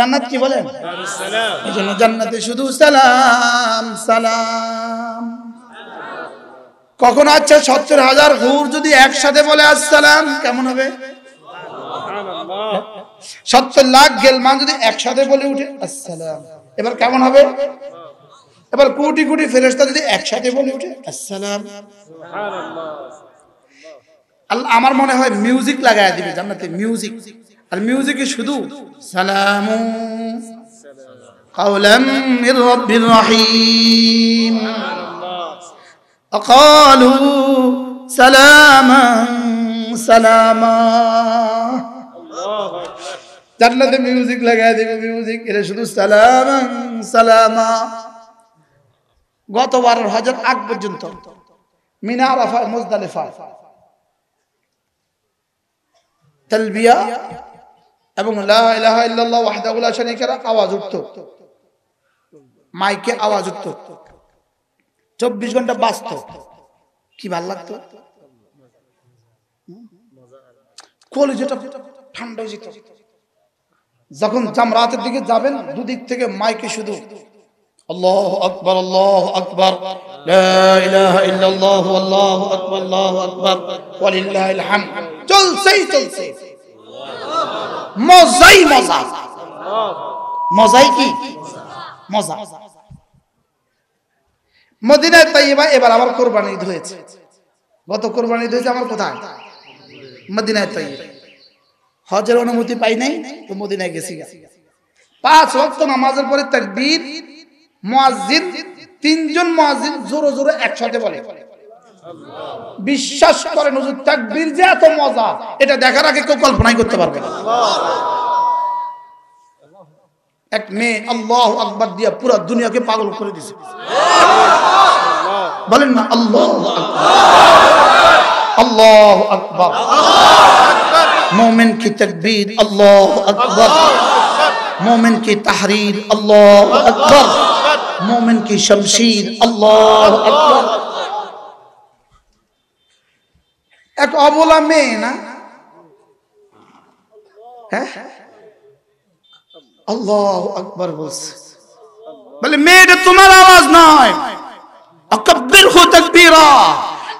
জান্নাত কি বলেন এই জন্য জান্নাতে শুধু সালাম সালাম কখন আচ্ছা সত্তর হাজার হুর যদি একসাথে বলে আসসালাম কেমন হবে সত্তর লাখ গেল মান যদি একসাথে বলে উঠে আসসালাম এবার কেমন হবে এবার কোটি কোটি ফেরেস্তা যদি একসাথে বলে উঠে আসসালাম আমার মনে হয় মিউজিক লাগাই দিবে জান্নাতে মিউজিক আর মিউজিকে শুধু সালাম قولا من رب رحيم وقالوا سلاما سلاما জান্নাতে মিউজিক লাগাই দেবে মিউজিক এটা শুধু সালাম সালামা গতবার হাজার আগ পর্যন্ত তালবিয়া এবং আওয়াজ উঠতো মাইকে আওয়াজ উঠতো চব্বিশ ঘন্টা বাজতো কি ভাল লাগতো কলেজটা ঠান্ডা যখন জামরাতের দিকে যাবেন দুদিক থেকে মাইকে শুধু আল্লাহ আকবর আল্লাহ আকবর মজাই মজা মজাই মজা মদিনায় তাই এবার আমার কোরবানি ঈদ গত কোরবানি ধুয়েছে আমার কোথায় মদিনায় তাই হজের অনুমতি পাই নাই তো মদিনায় গেছি পাঁচ ভক্ত নামাজের পরে তাকবীর মুয়াজ্জিন তিনজন মুয়াজ্জিন জোরে জোরে একসাথে বলে বিশ্বাস নজর হুজুর তাকবীর যে এত মজা এটা দেখার আগে কেউ কল্পনাই করতে পারবে না এক মেয়ে আল্লাহ আকবর দিয়া পুরো দুনিয়াকে পাগল করে দিছে বলেন না আল্লাহ الله أكبر مومن کی تکبیر الله أكبر مومن کی تحریر الله أكبر مومن کی شمشیر الله أكبر ایک ابولا میں نا اللہ اکبر بس بل میرے تمہارا آواز نہ آئے اکبر ہو تکبیرہ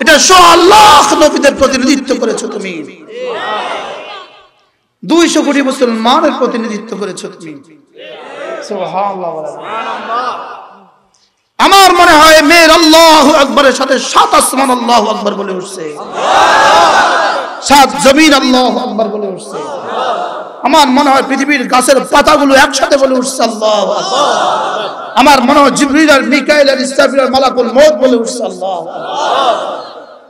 এটা আল্লাহ নবীদের প্রতিনিধিত্ব করেছো তুমি দুইশো কোটি মুসলমানের প্রতিনিধিত্ব করেছো তুমি আমার মনে হয় মেয়ের আল্লাহ আকবরের সাথে সাত আসমান আল্লাহ আকবর বলে উঠছে সাত জমিন আল্লাহ আকবর বলে উঠছে আমার মনে হয় পৃথিবীর গাছের পাতাগুলো একসাথে বলে উঠছে আল্লাহ আমার মনে হয় জিবরিল আর মিকাইল আর ইসরাফিল আর মালাকুল মত বলে উঠছে আল্লাহ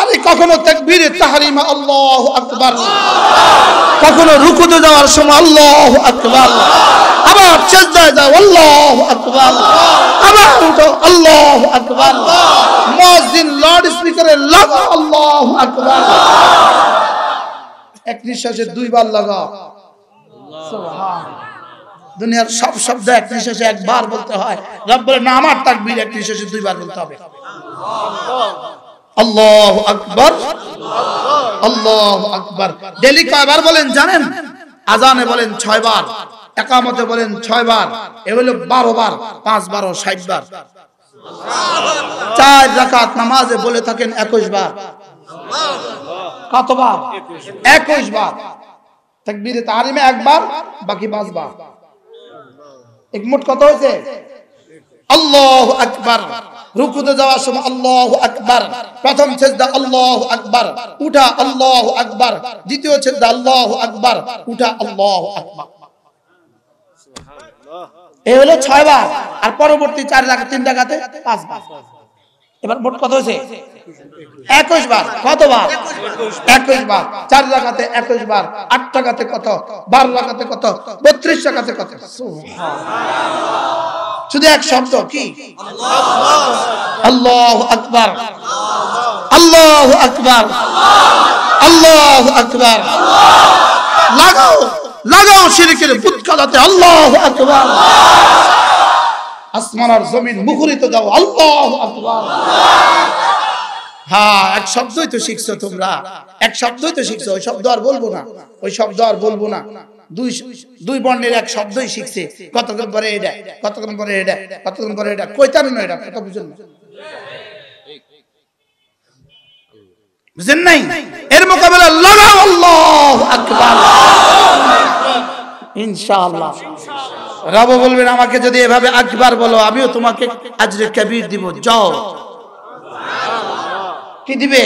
আরে কখনো তাকবীরে তাহারিমা আল্লাহ আকবার কখনো রুকুতে যাওয়ার সময় আল্লাহ আকবার আবার চেষ্টায় যাও আল্লাহ আকবার আবার উঠো আল্লাহ আকবার মসজিদ লর্ড স্পিকারে লাগা আল্লাহ আকবার এক নিঃশ্বাসে দুইবার লাগাও দুনিয়ার সব শব্দ এক নিঃশ্বাসে একবার বলতে হয় না আমার তাকবীর এক নিঃশ্বাসে দুইবার বলতে হবে আল্লাহ আকবর আল্লাহ আকবর ডেলি কয়বার বলেন জানেন আজানে বলেন ছয় বার একামতে বলেন ছয় বার এ হলো বারো বার পাঁচ বারো ষাট বার চার রাকাত নামাজে বলে থাকেন একুশ বার কতবার একুশ বার তাকবীরে তারিমে একবার বাকি পাঁচবার এক মোট কত হয়েছে আল্লাহ আকবার রুকুতে যাওয়ার সময় আল্লাহ আকবার প্রথম সেজদা আল্লাহ আকবার উঠা আল্লাহ আকবার দ্বিতীয় সেজদা আল্লাহ আকবার উঠা আল্লাহ আকবার এই হলো ছয় বার আর পরবর্তী চার টাকা তিন টাকাতে পাঁচ বার এবার মোট কত হয়েছে একুশ বার বার একুশ বার চার টাকাতে একুশ বার আট টাকাতে কত বারো টাকাতে কত বত্রিশ টাকাতে কত শুধু এক শব্দ কি আল্লাহ আকবার আল্লাহ আকবার আল্লাহ আকবার লাগাও লাগাও শিরিকের বুৎকালাতে আল্লাহ আকবার আসমান আর জমিন মুখরিত দাও আল্লাহ আকবার হ্যাঁ এক শব্দই তো শিখছো তোমরা এক শব্দই তো শিখছো ওই শব্দ আর বলবো না ওই শব্দ আর বলবো না দুই দুই বর্ণের এক শব্দই শিখছে কতক্ষণ পরে এটা কতক্ষণ পরে এটা কতক্ষণ পরে এটা কইতাম না এটা কত বুঝুন বুঝেন নাই এর মোকাবেলা লড়াও আল্লাহ আকবার ইনশাআল্লাহ রাবো বলবেন আমাকে যদি এভাবে আকবার বলো আমিও তোমাকে আজরে কবির দিব যাও কি দিবে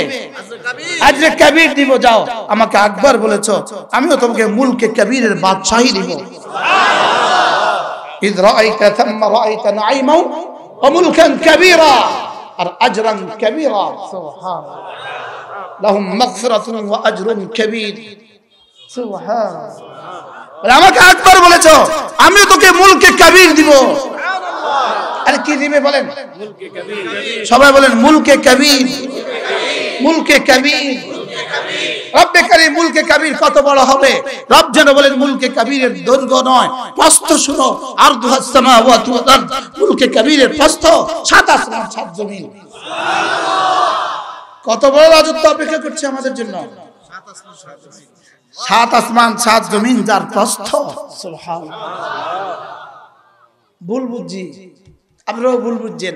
আজরে কবির দিব যাও আমাকে আকবর বলেছ আমিও তোমাকে মুলকে কবিরের বাদশাহী দিব إذ رأيت ثم رأيت نعيما وملكا كبيرا أجرا كبيرا سبحان لهم مغفرة وأجر كبير سبحان আমাকে আকবর বলেছ আমিও তোকে মুলকে কবির দিব আরে কি দিবে বলেন সবাই বলেন মুলকে কবির মুলকে কবির কাবির কত বড় আমাদের জন্য সাত আসমান সাত জমিন যার প্রস্থ ভুল আপনারাও ভুল বুঝছেন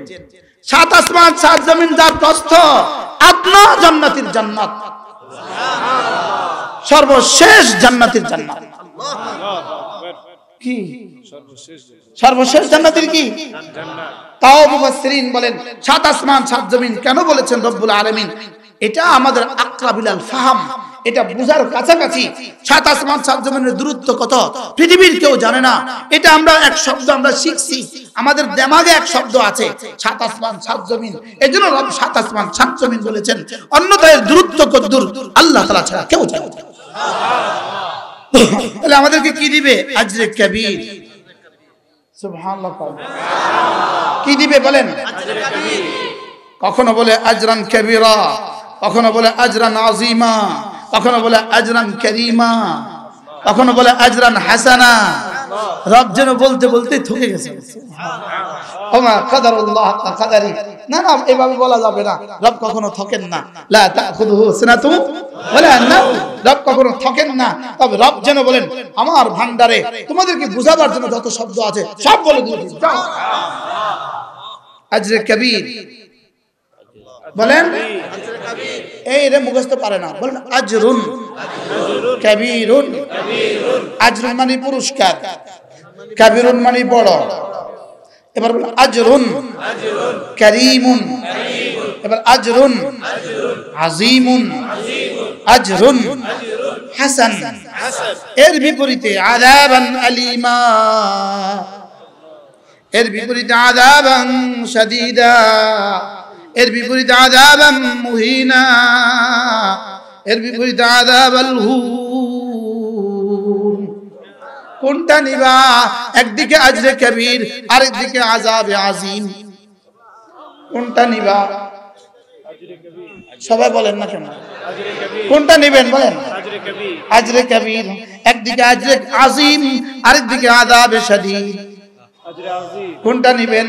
সাত আসমান সাত জমিন যার প্রস্থ আদনা জান্নাতির জান্নাত সর্বশেষ জান্নাতির জান্নাত কি সর্বশেষ জান্নাতের কি তাও মুফাসসিরিন বলেন সাত আসমান সাত জমিন কেন বলেছেন রব্বুল আলামিন এটা আমাদের আকরাবিলাল ফাহাম এটা বুঝার কাছাকাছি সাত আসমান সাত জমিনের দূরত্ব কত পৃথিবীর কেউ জানে না এটা আমরা এক শব্দ আমরা শিখছি আমাদের দেমাগে এক শব্দ আছে সাত আসমান সাত জমিন এই জন্য রব সাত আসমান সাত জমিন বলেছেন অন্যথায় দূরত্ব কত দূর আল্লাহ তালা ছাড়া কেউ জানে তাহলে আমাদেরকে কি দিবে আজরে কবির কি দিবে বলেন কখনো বলে আজরান কবিরা কখনো বলে আজরান আজিমা কখনো বলে আজরান করিমা কখনো বলে আজরান হাসানা রব যেন বলতে বলতে থকে গেছে না না এভাবে বলা যাবে না রব কখনো না লা রব কখনো না তবে যেন বলেন আমার ভান্ডারে তোমাদেরকে বুঝাবার জন্য যত শব্দ আছে সব বলে দিয়েছি আজরে কবির বলেন এই রে মুখস্থ পারে না বলেন আজরুন কাবিরুন আজরুন মানে পুরস্কার কাবিরুন মানে বড় এবার বলেন আজরুন করিমুন এবার আজরুন আজিমুন আজরুন হাসান এর বিপরীতে আদাবান আলিমা এর বিপরীতে আদাবান সাদিদা এর বিপরীত আদাব মুহিনা এর বিপরীত আদাব কোনটা নিবা একদিকে আজরে কবির আরেকদিকে আজাবে আজিম কোনটা নিবা সবাই বলেন না কেন কোনটা নিবেন বলেন আজরে কবির একদিকে আজরে আজিম আরেকদিকে আদাবে সাদির কোনটা নিবেন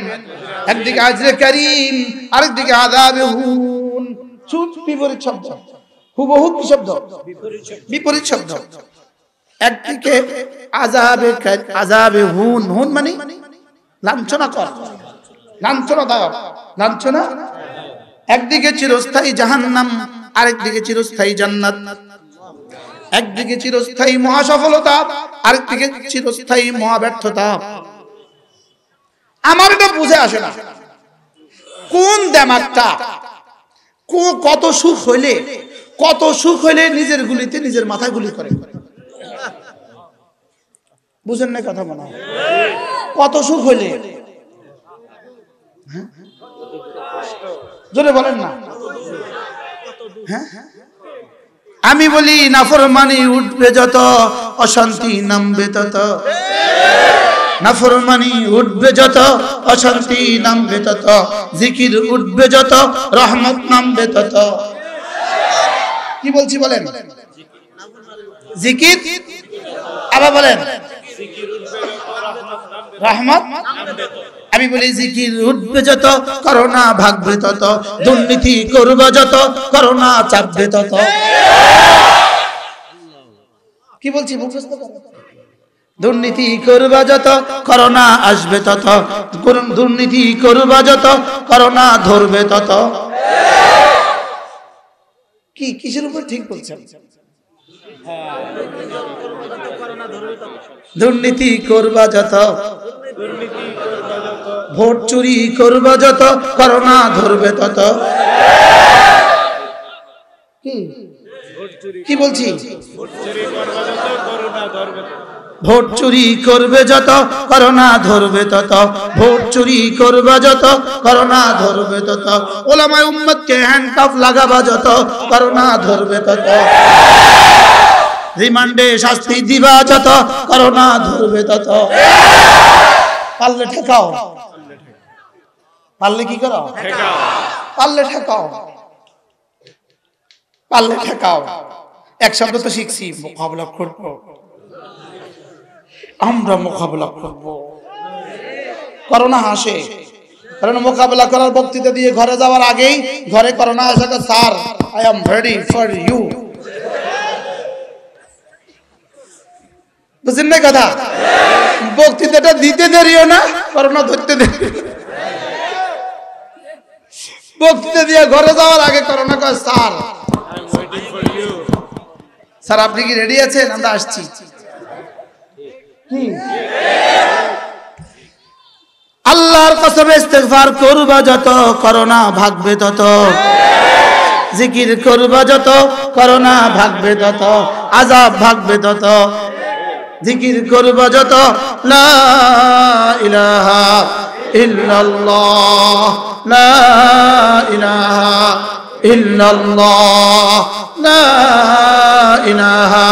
একদিকে আজরে করিম আরেকদিকে আদাবে হুন চুপ বিপরীত শব্দ হুবহু কি শব্দ বিপরীত শব্দ একদিকে আজাবে আজাবে হুন হুন মানে লাঞ্ছনা কর লাঞ্ছনা দাও লাঞ্ছনা একদিকে চিরস্থায়ী জাহান্নাম আরেকদিকে চিরস্থায়ী জান্নাত একদিকে চিরস্থায়ী মহাসফলতা আরেকদিকে চিরস্থায়ী মহাব্যর্থতা আমার এটা বুঝে আসে না কোন দেমাকটা কত সুখ হইলে কত সুখ হইলে নিজের গুলিতে নিজের মাথা গুলি করে বুঝেন না কথা মনে কত সুখ হইলে হ্যাঁ? জোরে বলেন না হ্যাঁ? আমি বলি নাফর মানি উঠবে যত অশান্তি নামবে তত নাফরমানি উঠবে যত অশান্তি নামবে তত জিকির উঠবে যত রহমত নামবে তত কি বলছি বলেন জিকির আবার বলেন রহমত আমি বলি জিকির উঠবে যত করোনা ভাগবে তত দুর্নীতি করবে যত করোনা চাপবে তত কি বলছি মুখস্থ দুর্নীতি করবা যত করোনা আসবে তত দুর্নীতি করবা যত করোনা ধরবে তত কি কিসের উপর ঠিক বলছেন দুর্নীতি করবা যত ভোট চুরি করবা যত করোনা ধরবে তত কি বলছি ভোট চুরি করবা যত করোনা ধরবে ভোট চুরি করবে যত করোনা ধরবে তত ভোট চুরি করবে যত করোনা ধরবে তত ওলামায় হ্যান্ড হ্যান্ডকাফ লাগাবা যত করোনা ধরবে তত রিমান্ডে শাস্তি দিবা যত করোনা ধরবে তত পারলে ঠেকাও পারলে কি করো পারলে ঠেকাও পারলে ঠেকাও এক শব্দ তো শিখছি মোকাবিলা করবো আমরা মোকাবেলা করব করোনা হাসে কারণ মোকাবেলা করার বক্তৃতা দিয়ে ঘরে যাওয়ার আগেই ঘরে করোনা আসে sir I am ready for you বুঝলেন না কথা বক্তৃতাটা দিতে দেরিও না করোনা ধরতে দেরি বক্তৃতা দিয়ে ঘরে যাওয়ার আগে করোনা কয় স্যার স্যার আপনি কি রেডি আছেন আমরা আসছি আল্লাহর কসম ইস্তেগফার করবা যত করোনা ভাগবে তত জিকির করবা যত করোনা ভাগবে তত আজাব ভাগবে তত জিকির করবা যত লা ইলাহা ইল্লাল্লাহ লা ইলাহা ইল্লাল্লাহ লা ইলাহা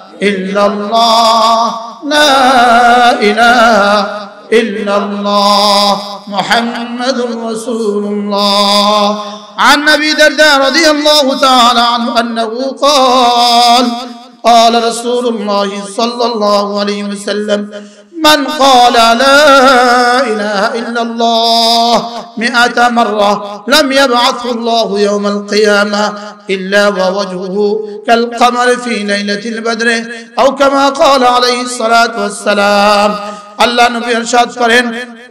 إلا الله لا إله إلا الله محمد رسول الله عن أبي درداء رضي الله تعالى عنه أنه قال قال رسول الله صلى الله عليه وسلم من قال لا إله إلا الله مئة مرة لم يبعثه الله يوم القيامة إلا ووجهه كالقمر في ليلة البدر أو كما قال عليه الصلاة والسلام আল্লাহ নবী ইরশাদ করেন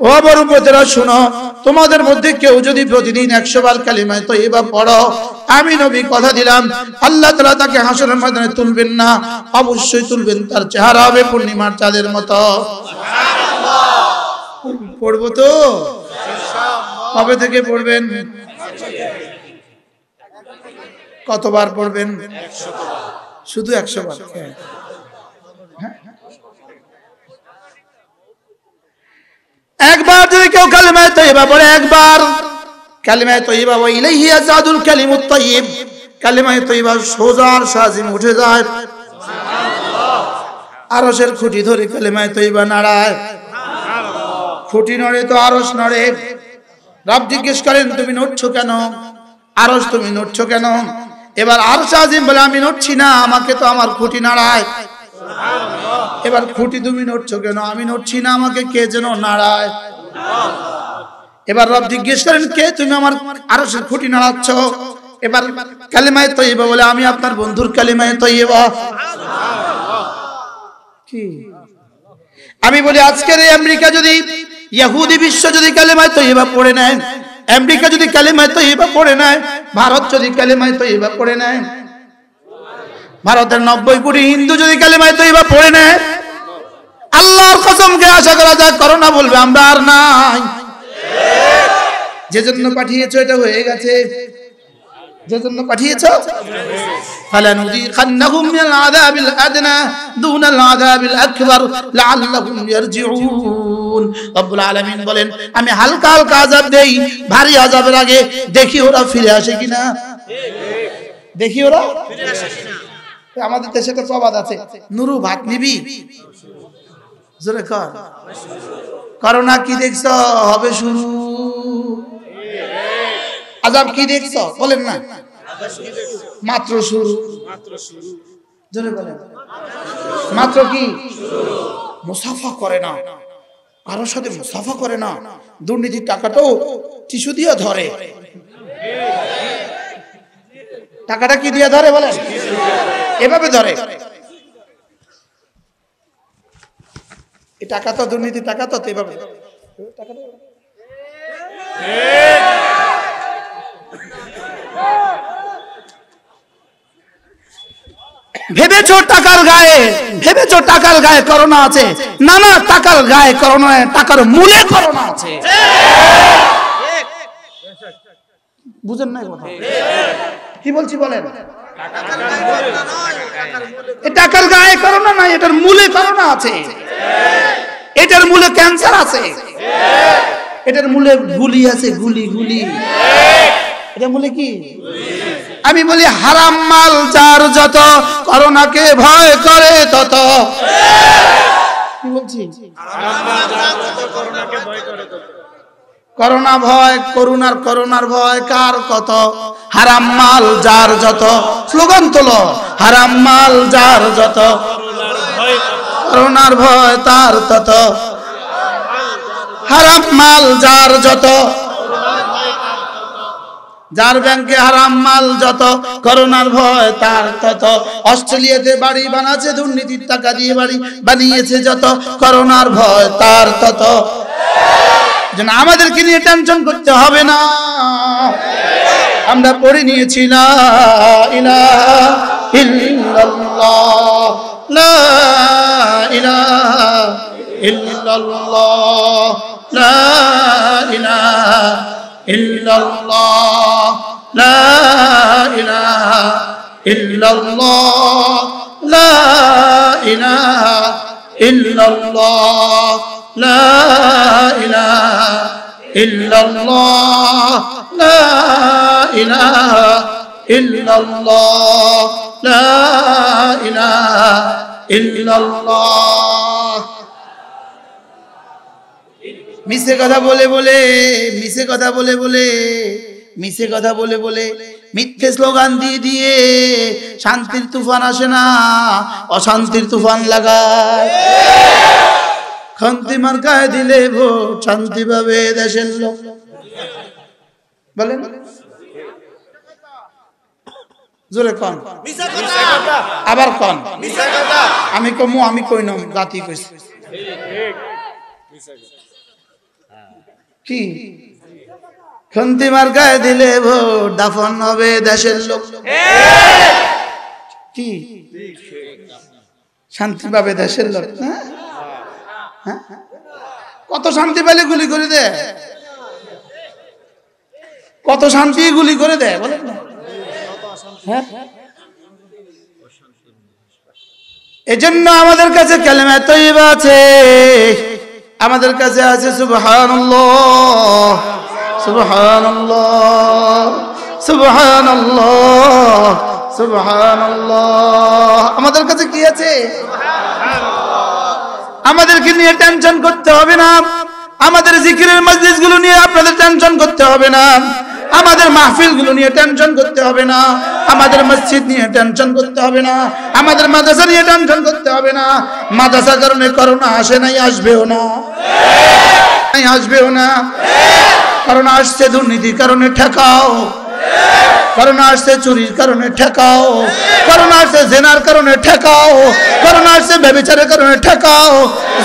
ও বরুপতিরা শুনো তোমাদের মধ্যে কেউ যদি প্রতিদিন 100 বার কালিমায় এবার পড়ো আমি নবী কথা দিলাম আল্লাহ তাআলা তাকে হাসনের ময়দানে তুলবেন না অবশ্যই তুলবেন তার চেহারা হবে পূর্ণিমার চাঁদের মতো সুবহানাল্লাহ পড়বো তো কবে থেকে পড়বেন কতবার পড়বেন শুধু একশো বার হ্যাঁ। একবার যদি কেউ কালিমায় তৈবা বলে একবার কালিমায় তৈবা ও ইলাইহিয়া জাদুল কালিমুত তাইয়িব কালিমায় তৈবা সোজার সাজিম উঠে যায় আরশের খুঁটি ধরে কালিমায় তৈবা নাড়ায় খুঁটি নড়ে তো আরশ নড়ে রব জিজ্ঞেস করেন তুমি নড়ছো কেন আরশ তুমি নড়ছো কেন এবার আরশ আজিম বলে আমি নড়ছি না আমাকে তো আমার খুঁটি নাড়ায় সুবহানাল্লাহ এবার খুঁটি তুমি নড়ছো কেন আমি নড়ছি না আমাকে কে যেন নাড়ায় এবার রব জিজ্ঞেস করেন কে তুমি আমার আরো খুঁটি নাড়াচ্ছ এবার কালিমায় তৈবা বলে আমি আপনার বন্ধুর কালিমায় তৈবা কি আমি বলি আজকের এই আমেরিকা যদি ইহুদি বিশ্ব যদি কালেমায় তৈবা পড়ে নেয় আমেরিকা যদি কালেমায় তৈবা পড়ে নেয় ভারত যদি কালেমায় তৈবা পড়ে নেয় ভারতের নব্বই কোটি হিন্দু যদি কালিমায় এবার পড়ে নেয় আল্লাহর কসমকে আশা করা যাক করোনা বলবে আমরা আর নাই যে জন্য পাঠিয়েছ এটা হয়ে গেছে যে পাঠিয়েছ বলেন আমি হালকা হালকা আজাব দেই ভারী আজাবের আগে দেখি ওরা ফিরে আসে কিনা দেখি ওরা ফিরে আসে আমাদের দেশে তো প্রবাদ আছে নুরু ভাত নিবি জোরে করোনা কি দেখছ হবে শুরু আজাব কি দেখছ বলেন না মাত্র শুরু মাত্র কি মুসাফা করে না কারোর সাথে মুসাফা করে না দুর্নীতির টাকাটাও টিসু দিয়ে ধরে টাকাটা কি দিয়ে ধরে বলেন এভাবে ধরে টাকা তো দুর্নীতি টাকা তো এভাবে টাকার গায়ে ভেবেছ টাকার গায়ে করোনা আছে না না টাকার গায়ে করোনা টাকার মূলে করোনা আছে বুঝেন না কি বলছি বলেন টাকার গায়ে করোনা নাই এটার মূলে করোনা আছে এটার মূলে ক্যান্সার আছে এটার মূলে গুলি আছে গুলি গুলি এটা মূলে কি আমি বলি হারাম মাল যার যত করোনাকে ভয় করে তত কি বলছি করোনা ভয় করুণার করোনার ভয় কার কত হারাম মাল যার যত স্লোগান তোল হারাম মাল যার যত করোনার ভয় তার তত হারাম মাল যার যত যার ব্যাংকে হারাম মাল যত করোনার ভয় তার তত অস্ট্রেলিয়াতে বাড়ি বানাচ্ছে দুর্নীতির টাকা দিয়ে বাড়ি বানিয়েছে যত করোনার ভয় তার তত জন্য আমাদেরকে নিয়ে টেনশন করতে হবে না আমরা পড়ে নিয়েছি না ইলাহা লা লা লা লা لا মিছে কথা বলে বলে মিছে কথা বলে বলে মিছে কথা বলে বলে মিথ্যে স্লোগান দিয়ে দিয়ে শান্তির তুফান আসে না অশান্তির তুফান লাগায় শান্তি মার্কায় দিলে ভোট শান্তি পাবে দেশের লোক বলেন জোরে কন আবার কন আমি কমু আমি কই নম জাতি কইছি কি খন্তি মার্কায় দিলে ভোট দাফন হবে দেশের লোক কি শান্তি পাবে দেশের লোক হ্যাঁ হ্যাঁ কত শান্তি পেলে গুলি করে দে কত শান্তি গুলি করে দেয় বলেন না হ্যাঁ আমাদের কাছে কালেমা তৈবা আছে আমাদের কাছে আছে সুবহানাল্লাহ সুবহানাল্লাহ সুবহানাল্লাহ সুবহানাল্লাহ আমাদের কাছে কি আছে আমাদেরকে নিয়ে টেনশন করতে হবে না আমাদের জিকিরের মজলিস গুলো নিয়ে আপনাদের টেনশন করতে হবে না আমাদের মাহফিল গুলো নিয়ে টেনশন করতে হবে না আমাদের মসজিদ নিয়ে টেনশন করতে হবে না আমাদের মাদ্রাসা নিয়ে টেনশন করতে হবে না মাদ্রাসার কারণে করোনা আসে নাই আসবেও না আসবেও না কারণ আসছে দুর্নীতির কারণে ঠেকাও করোনা আসছে চুরির কারণে ঠেকাও করোনা আসছে জেনার কারণে ঠেকাও করোনা আসছে ব্যবচারের কারণে ঠেকাও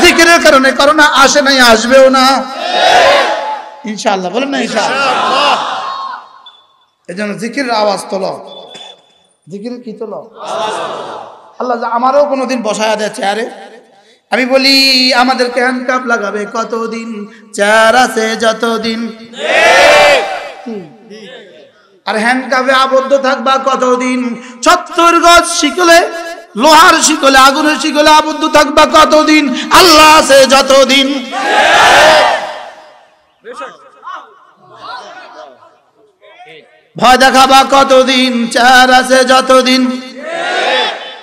জিকিরের কারণে করোনা আসে নাই আসবেও না ইনশাল্লাহ বলেন না ইনশাআল্লাহ এই জন্য জিকির আওয়াজ তোল জিকির কি তোলো আল্লাহ আমারও কোনোদিন বসায় দেয় চেয়ারে আমি বলি আমাদের আমাদেরকে কাপ লাগাবে কতদিন চেয়ার আছে যতদিন আর হ্যান্ডকাপে আবদ্ধ থাকবা কতদিন ছত্তর গজ শিকলে লোহার শিকলে আগুনের শিকলে আবদ্ধ থাকবা কতদিন আল্লাহ আছে যতদিন ভয় দেখাবা কতদিন চার আছে যতদিন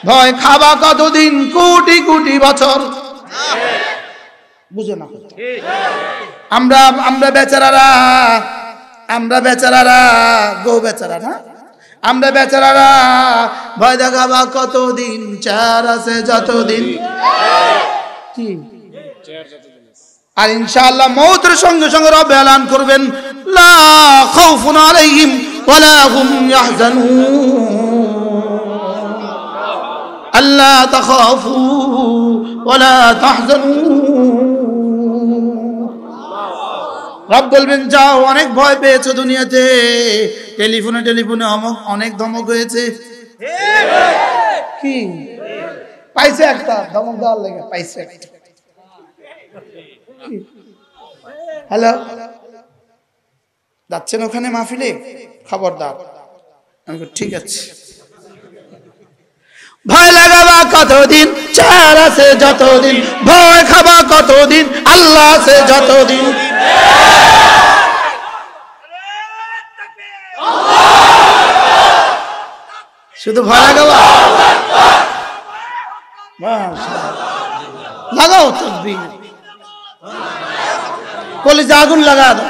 ভয় খাবা কতদিন কোটি কোটি বছর বুঝে না আমরা আমরা বেচারারা আমরা বেচারারা গো বেচারা না আমরা বেচারারা ভয় দেখাবা কতদিন চার আছে যতদিন কি আর ইনশাআল্লাহ মৌতের সঙ্গে সঙ্গে রব এলান করবেন লা খাউফুন আলাইহিম ওয়ালা হুম ইয়াহজানুন আল্লাহ তাখাফু ওয়ালা তাহজানুন রব বলবেন যাও অনেক ভয় পেয়েছো দুনিয়াতে টেলিফোনে টেলিফোনে অমক অনেক ধমক হয়েছে কি পাইছে একটা ধমক দেওয়ার লেগে পাইছে হ্যালো যাচ্ছেন ওখানে মাহফিলে খবরদার আমি ঠিক আছে ভয় লাগাবা কতদিন চার আছে যতদিন ভয় খাবা কতদিন আল্লাহ আছে যতদিন শুধু ভরা গেল লাগাও তসবি কলেজে আগুন লাগা দাও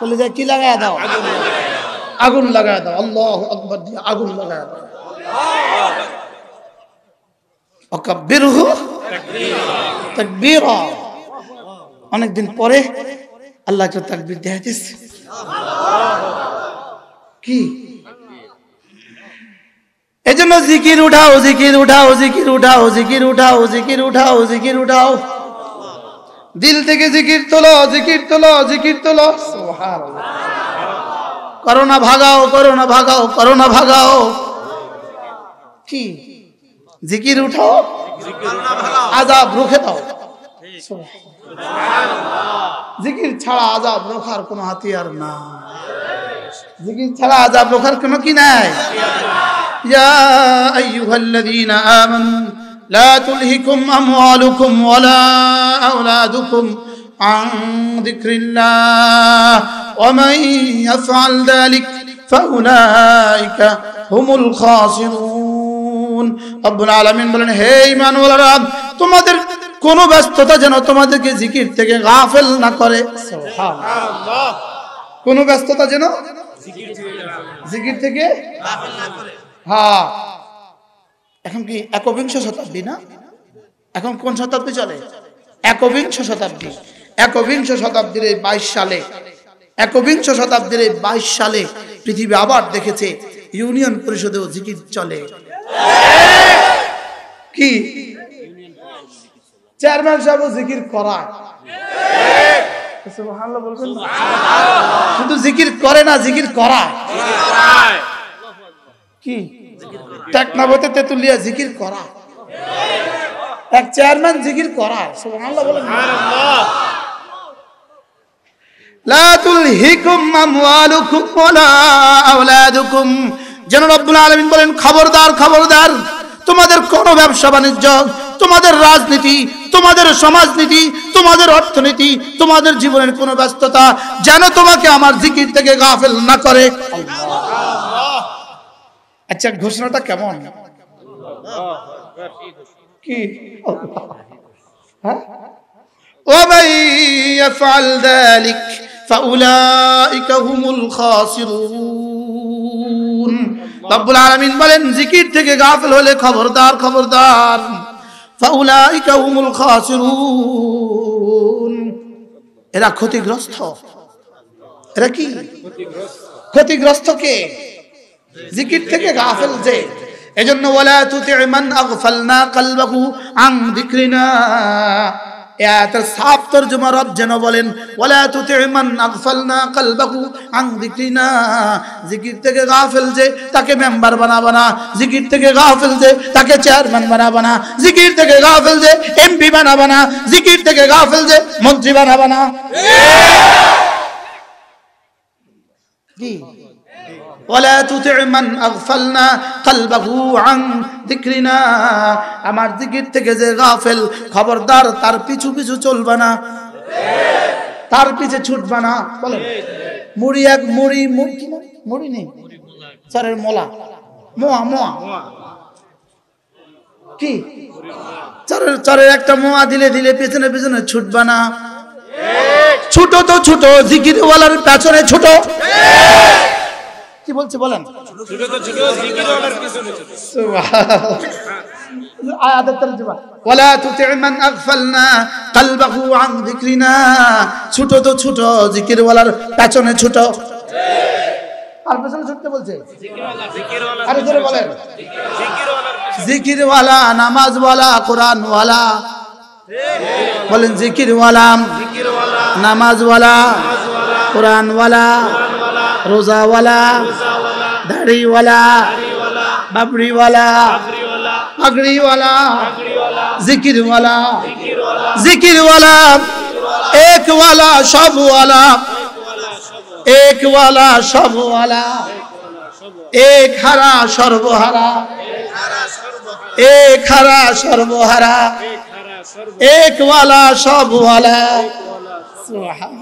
কলেজে কি লাগা দাও আগুন লাগা দাও আল্লাহ আকবর দিয়ে আগুন লাগা দাও অকাব্বিরহু তাকবীর অনেকদিন পরে আল্লাহ তাকবীর দেখাইতেছে কি এই জন্য জিকির উঠাও জিকির উঠাও জিকির উঠাও জিকির উঠাও জিকির উঠাও জিকির উঠাও দিল থেকে জিকির তোল জিকির তোল জিকির তোল করোনা ভাগাও করোনা ভাগাও করোনা ভাগাও কি জিকির উঠাও আজাব রুখে দাও জিকির ছাড়া আজাব রোখার কোনো হাতিয়ার না জিকির ছাড়া আজাব রোখার কোনো কি নাই ইয়া আইয়ুহাল্লাযীনা আমানু লা তুলহিকুম আমওয়ালুকুম ওয়ালা আওলাদুকুম আন যিকরিল্লাহ ওয়া মান ইয়াফআল যালিক ফাউলাইকা হুমুল খাসিরুন রাব্বুল আলামিন বলেন হে তোমাদের কোন ব্যস্ততা যেন তোমাদেরকে জিকির থেকে গাফেল না করে সুবহানাল্লাহ কোন ব্যস্ততা যেন জিকির থেকে হ্যাঁ এখন কি একবিংশ শতাব্দী না এখন কোন শতাব্দী চলে একবিংশ শতাব্দী একবিংশ শতাব্দীর এই বাইশ সালে একবিংশ শতাব্দীর এই বাইশ সালে পৃথিবী আবার দেখেছে ইউনিয়ন পরিষদেও জিকির চলে কি চেয়ারম্যান সাহেব জিকির করা শুধু জিকির করে না জিকির করা কি তেতুলিয়া জিকির করা এক চেয়ারম্যান জিকির করা সুবহানাল্লাহ বলেন লা তুলহিকুম ওয়ালা আওলাদুকুম যেন রব্বুল আলামিন বলেন খবরদার খবরদার তোমাদের কোনো ব্যবসা বাণিজ্য তোমাদের রাজনীতি তোমাদের সমাজনীতি তোমাদের অর্থনীতি তোমাদের জীবনের কোনো ব্যস্ততা যেন তোমাকে আমার জিকির থেকে গাফেল না করে আচ্ছা ঘোষণাটা কেমন কি হ্যাঁ? বলেন জিকির থেকে গাফিল হলে খবরদার খবরদার ফাউলাইকা হুমুল খাসিরুন এরা ক্ষতিগ্রস্ত এরা কি ক্ষতিগ্রস্ত কে জিকির থেকে গাফেল যে এজন্য ওয়ালা তুতি মান আগফালনা কালবাহু আন যিকরিনা আয়াতের সাফ তর্জমা রব যেন বলেন ওয়ালা তুতিমান আগফালনা কলবাহু আন যিকরিনা জিকির থেকে গাফিল যে তাকে মেম্বার বানাবো না জিকির থেকে গাফিল যে তাকে চেয়ারম্যান বানাবো না জিকির থেকে গাফিল যে এমপি বানাবো না থেকে গাফিল যে মন্ত্রী বানাবো কি ওয়ালা তুতি' মান আগফালনা কলবাহু আমার জিকির থেকে যে গাফেল খবরদার তার পিছু পিছু চলবে না তার পিছে ছুটবে না বলেন মুড়ি এক মুড়ি মুড়ি নেই স্যারের মোলা মোয়া মোয়া কি চরের চরের একটা মোয়া দিলে দিলে পেছনে পেছনে ছুটবে না ছোট তো ছোট জিকিরওয়ালার পেছনে ছোট কি বলছে বলেন আয়াতের তরজমা ওয়ালা তুতি' মান আগফালনা কলবহু ছোট তো ছোট জিকিরওয়ালার পেছনে ছোট আর পেছনে ছুটতে বলছে আরে ধরে বলেন জিকিরওয়ালা নামাজওয়ালা কোরআনওয়ালা বলেন জিকিরওয়ালা নামাজওয়ালা কোরআনওয়ালা রোজাওয়ালা দাড়িওয়ালা বাবরিওয়ালা পাগড়িওয়ালা জিকিরওয়ালা জিকিরওয়ালা একওয়ালা সবওয়ালা একওয়ালা সবওয়ালা এক হারা সর্বহারা এক হারা সর্বহারা একওয়ালা সবওয়ালা সুবহান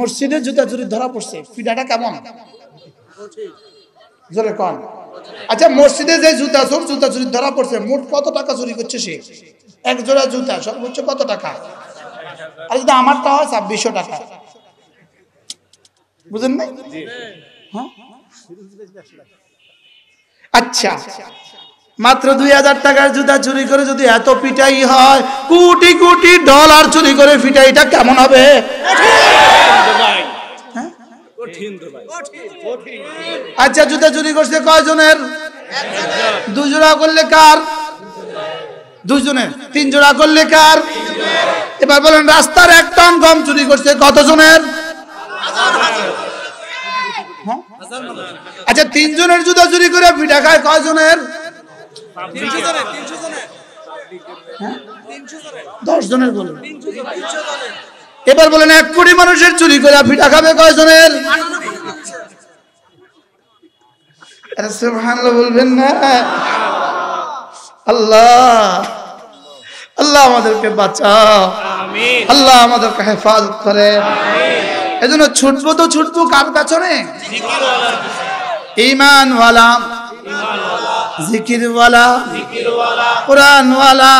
মসজিদে জুতা জুড়ি ধরা পড়ছে পিঠাটা কেমন জোরে কন আচ্ছা মসজিদে যে জুতা সব জুতা চুরি ধরা পড়ছে মোট কত টাকা চুরি করছে সে এক জোড়া জুতা সর্বোচ্চ কত টাকা আর যদি আমারটা হয় ছাব্বিশশো টাকা বুঝেন নাই হ্যাঁ আচ্ছা মাত্র দুই হাজার টাকার জুতা চুরি করে যদি এত পিটাই হয় কোটি কোটি ডলার চুরি করে পিটাইটা কেমন হবে হ্যাঁ? আচ্ছা জুতা চুরি করছে কয়জনের দুজোড়া করলে কার দুজনের তিন জোড়া করলে কার এবার বলেন রাস্তার এক টন গম চুরি করছে কতজনের হ্যাঁ? আচ্ছা তিনজনের জুতা চুরি করে পিঠা খায় কয়জনের হ্যাঁ? দশ জনের এবার বলেন এক কোটি মানুষের চুরি করে আপনি খাবে কয়জনের বলবেন না আল্লাহ আল্লাহ আমাদেরকে বাঁচা আল্লাহ আমাদেরকে হেফাজত করে এজন্য ছুটবো তো ছুটবো কার পেছনে ইমান ওয়ালাম জিকিরওয়ালা কোরআনওয়ালা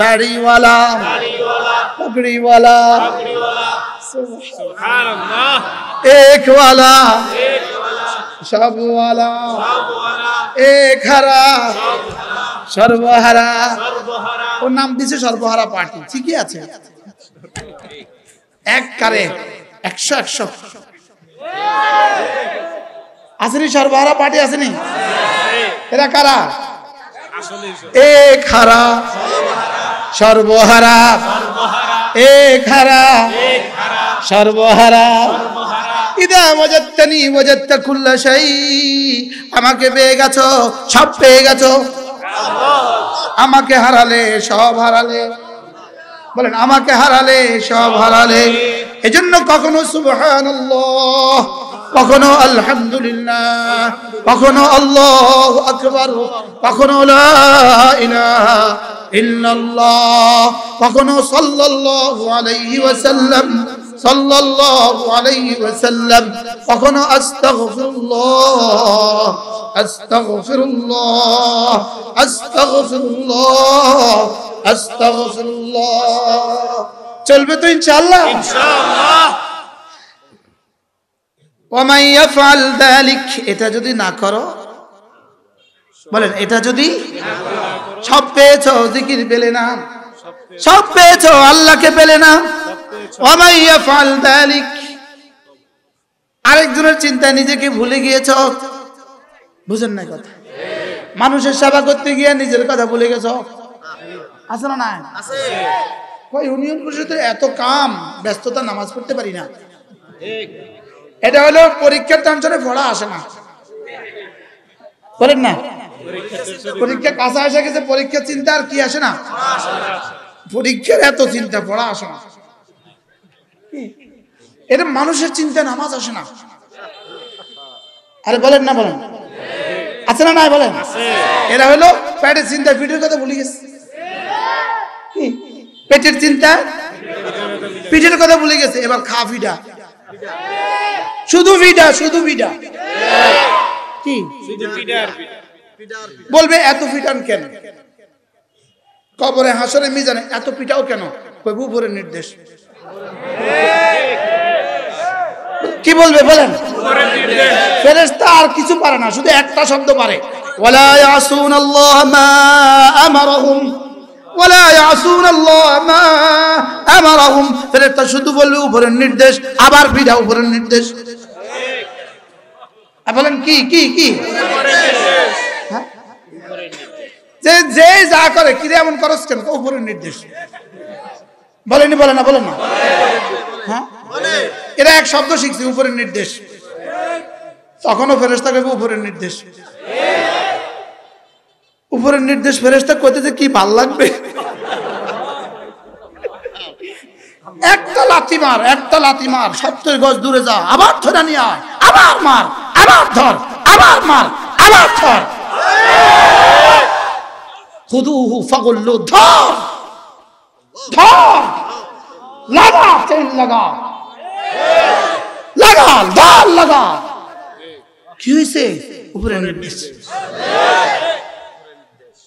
দাড়িওয়ালা পাগড়িওয়ালা একওয়ালা সবওয়ালা হারা সর্বহারা ওর নাম দিছে সর্বহারা পার্টি ঠিকই আছে এক কারে একশো একশো আসেনি সর্বহারা পার্টি আসেনি এরা কারা এ খারা সর্বহারা এ খারা সর্বহারা ইদা মজাত্তানি মজাত্তা কুল্লা শাই আমাকে পেয়ে গেছো সব পেয়ে গেছো আমাকে হারালে সব হারালে বলেন আমাকে হারালে সব হারালে এজন্য কখনো সুবহানাল্লাহ কখনো আলহামদুলিল্লাহ কখনো আল্লাহ আকবার কখনো লা ইলাহা ইল্লাল্লাহ কখনো সাল্লাল্লাহু আলাইহি ওয়াসাল্লাম সাল্লাল্লাহু আলাইহি ওয়াসাল্লাম কখনো আস্তাগফিরুল্লাহ আস্তাগফিরুল্লাহ আস্তাগফিরুল্লাহ আস্তাগফিরুল্লাহ চলবে তো ইনশাল্লাহ এটা যদি না করো বলেন এটা যদি সব পেয়েছ দিকির পেলে না সব পেয়েছ আল্লাহকে পেলে না অমাইয়া ফাল দালিক আরেকজনের চিন্তায় নিজেকে ভুলে গিয়েছ বুঝেন না কথা মানুষের সেবা করতে গিয়ে নিজের কথা ভুলে গেছ আছে না ইউনিয়ন পরিষদের এত কাম ব্যস্ততা নামাজ পড়তে পারি না এটা হলো পরীক্ষার টেনশনে পড়া আসে না করেন না পরীক্ষা কাঁচা আসে গেছে পরীক্ষার চিন্তা আর কি আসে না পরীক্ষার এত চিন্তা পড়া আসে না এটা মানুষের চিন্তা নামাজ আসে না আরে বলেন না বলেন আছে না নাই বলেন এরা হলো প্যাটের চিন্তা ভিডিওর কথা ভুলে গেছে পেটের চিন্তা পিঠের কথা বলে গেছে এবার খা ফিডা শুধু ফিডা শুধু ফিডা কি বলবে এত ফিটান কেন কবরে হাসরে মিজানে এত পিটাও কেন ভরে নির্দেশ কি বলবে বলেন ফেরেস্তা আর কিছু পারে না শুধু একটা শব্দ পারে ওয়ালা ইয়াসুন আল্লাহ মা আমারহুম তা শুধু বলবে উপরের নির্দেশ আবার ফিরা উপরের নির্দেশ বলেন কি কি কি হ্যাঁ? যে যে যা করে কি এমন করস কেন উপরের নির্দেশ বলেনি বলে না বলেন না হ্যাঁ? এরা এক শব্দ শিখছে উপরের নির্দেশ তখনও ফেরেস্তা করবে উপরের নির্দেশ উপরের নির্দেশ ফেরেস্তা যে কি ভাল লাগবে একটা লাথি মার একটা লাথি মার সত্তর গজ দূরে যা আবার ধরে নিয়ে আয় আবার মার আবার ধর আবার মার আবার ধর হু ফাগুল্লু ধর ধর লাগা চেন লাগা লাগা ধর লাগা কি হয়েছে উপরে নির্দেশ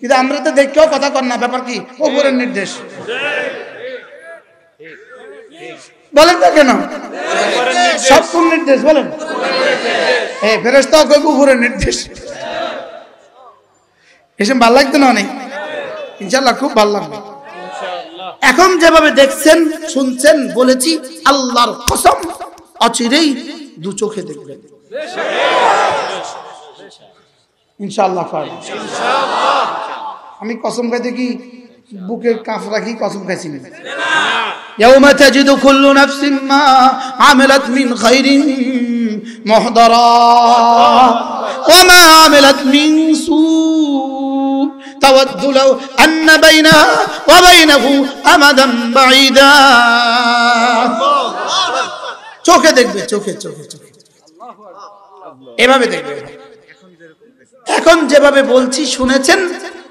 কিন্তু আমরা তো দেখতেও কথা কর না ব্যাপার কি উপরের নির্দেশ বলেন না কেন সব নির্দেশ বলেন হ্যাঁ ফেরস্তা কই উপরের নির্দেশ এসব ভাল লাগতো না অনেক ইনশাল্লাহ খুব ভাল লাগবে এখন যেভাবে দেখছেন শুনছেন বলেছি আল্লাহর কসম অচিরেই দু চোখে দেখবেন ইনশাল্লাহ ইনশাল্লাহ কসম খাইতে কি বুকের কাফ রাখি কসম খাইছি না يوم تجد كل نفس ما عملت من خير محضرا وما عملت من سوء تود لو أن بينها وبينه أمدا بعيدا চোখে দেখবে চোখে চোখে চোখে এভাবে দেখবে এখন যেভাবে বলছি শুনেছেন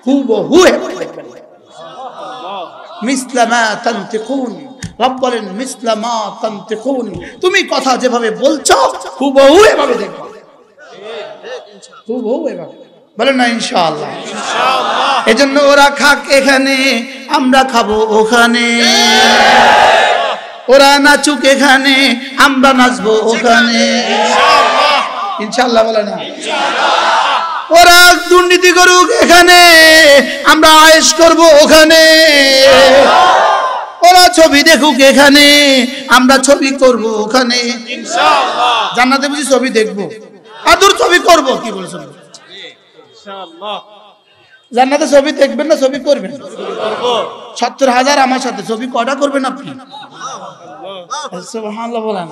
তুমি কথা যেভাবে বলছো হুবহু এভাবে দেখবে হুবহু এভাবে বলেন না ইনশাআল্লাহ এজন্য ওরা খাক এখানে আমরা খাবো ওখানে ওরা নাচুক এখানে আমরা নাচবো ওখানে ইনশাআল্লাহ বলে না ইনশাআল্লাহ ওরা দুর্নীতি করুক এখানে আমরা আয়েস করব ওখানে ওরা ছবি দেখুক এখানে আমরা ছবি করব ওখানে জান্নাতে বুঝি ছবি দেখবো আদুর ছবি করব কি বলছেন জান্নাতে ছবি দেখবেন না ছবি করবেন সত্তর হাজার আমার সাথে ছবি কটা করবেন আপনি বলেন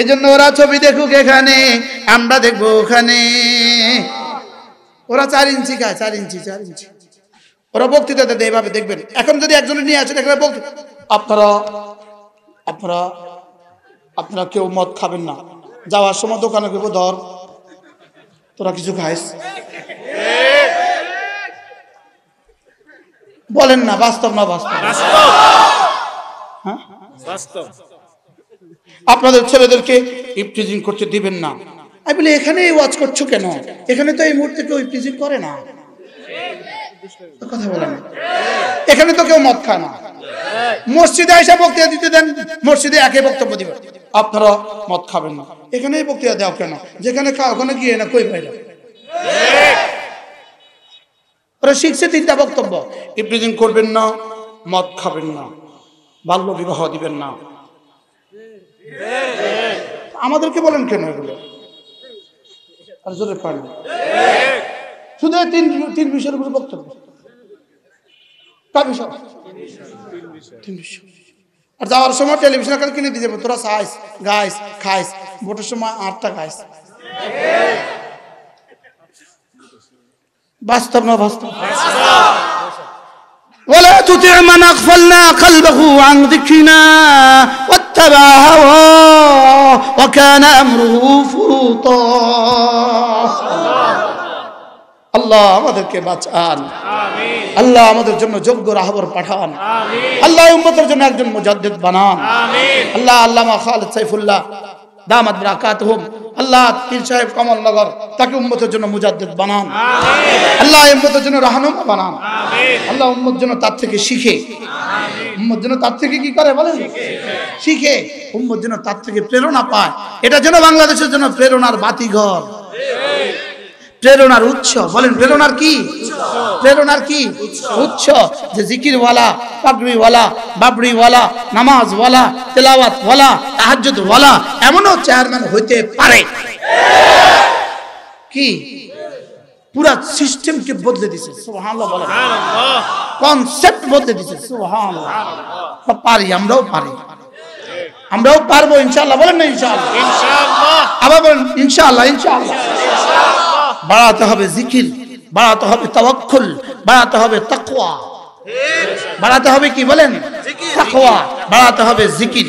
এজন্য ওরা ছবি দেখুক এখানে আমরা দেখবো ওখানে ওরা চার ইঞ্চি খায় চার ইঞ্চি চার ইঞ্চি ওরা বক্তৃতা দেয় এভাবে দেখবেন এখন যদি একজন নিয়ে আসেন এখানে বক্তৃ আপনারা আপনারা আপনারা কেউ মদ খাবেন না যাওয়ার সময় দোকানে কেউ ধর তোরা কিছু খাইস বলেন না বাস্তব না বাস্তব হ্যাঁ বাস্তব আপনাদের ছেলেদেরকে ইপটিজিং করতে দিবেন না আমি বলি এখানে ওয়াজ করছো কেন এখানে তো এই মুহূর্তে কেউ ইপটিজিং করে না কথা বলেন এখানে তো কেউ মদ খায় না মসজিদে এসে বক্তৃতা দিতে দেন মসজিদে একে বক্তব্য দিবেন আপনারা মদ খাবেন না এখানেই বক্তৃতা দাও কেন যেখানে ওখানে গিয়ে না কই পাইলো ওরা শিখছে তিনটা বক্তব্য ইপ্রিজিং করবেন না মদ খাবেন না বাল্য বিবাহ দিবেন না আমাদেরকে বলেন কেন এগুলো আর জোরে পারলেন শুধু তিন তিন বিষয়ের উপরে বক্তব্য আর যাওয়ার সময় টেলিভিশন কিনে দিয়ে যাবে তোরা গাইস খাইস ভোটের সময় আটটা গাইস বাস্তব না বাস্তব ولا تطع من أغفلنا قلبه عن ذكرنا اتبع هواه وكان أمره فرطا আল্লাহ আমাদেরকে বাঁচান আল্লাহ আমাদের জন্য যোগ্য রাহবর পাঠান আল্লাহ উম্মতের জন্য একজন মুজাদ্দিদ বানান আল্লাহ আল্লামা খালিদ সাইফুল্লাহ দামাত রাকাত হোম আল্লাহ পীর সাহেব কমলনগর তাকে উম্মতের জন্য মুজাদ্দেদ বানান আল্লাহ উম্মতের জন্য রাহানুমা বানান আল্লাহ উম্মত জন্য তার থেকে শিখে উম্মত জন্য তার থেকে কি করে বলেন শিখে উম্মত যেন তার থেকে প্রেরণা পায় এটা যেন বাংলাদেশের জন্য প্রেরণার বাতিঘর প্রেরণার উৎস বলেন প্রেরণার কি প্রেরণার কি উৎস যে জিকিরওয়ালা পাগড়িওয়ালা বাবড়িওয়ালা নামাজওয়ালা তেলাওয়াতওয়ালা তাহাজুদওয়ালা এমনও চেয়ারম্যান হইতে পারে কি পুরা সিস্টেমকে বদলে দিছে কনসেপ্ট বদলে দিছে পারি আমরাও পারি আমরাও পারবো ইনশাল্লাহ বলেন না ইনশাল্লাহ আবার বলেন ইনশাল্লাহ ইনশাল্লাহ বাড়াতে হবে জিকির বাড়াতে হবে তাওয়াক্কুল বাড়াতে হবে তাকওয়া বাড়াতে হবে কি বলেন তাকওয়া বাড়াতে হবে জিকির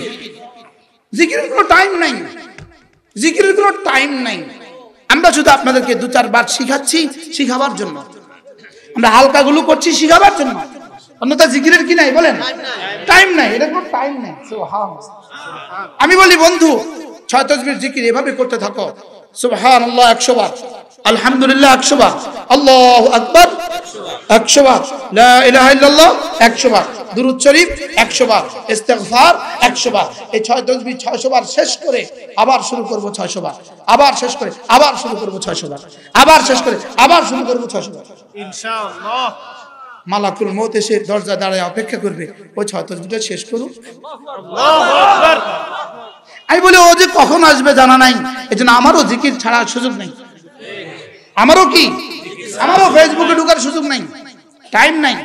জিকির কোনো টাইম নাই জিকিরের কোনো টাইম নাই আমরা শুধু আপনাদেরকে দু চারবার শিখাচ্ছি শিখাবার জন্য আমরা হালকাগুলো করছি শিখাবার জন্য অন্যথা জিকিরের কি নাই বলেন টাইম নাই এটা কোনো টাইম নাই আমি বলি বন্ধু ছয় তসবির জিকির এভাবে করতে থাকো সুবহানাল্লাহ 100 বার আলহামদুলিল্লাহ একশো বার আল্লাহ আকবর একশো বার লাহ একশো বার দুরুদ শরীফ একশো বার ইস্তেকার একশো বার এই ছয় তসবি ছয়শো বার শেষ করে আবার শুরু করবো ছয়শো বার আবার শেষ করে আবার শুরু করবো ছয়শো বার আবার শেষ করে আবার শুরু করবো ছয়শো বার মালাকুল মত এসে দরজা দাঁড়ায় অপেক্ষা করবে ওই ছয় বিটা শেষ করুক আমি বলি ও যে কখন আসবে জানা নাই এই জন্য আমারও জিকির ছাড়া সুযোগ নেই আমারও কি আমারও ফেসবুকে ঢুকার সুযোগ নাই টাইম নাই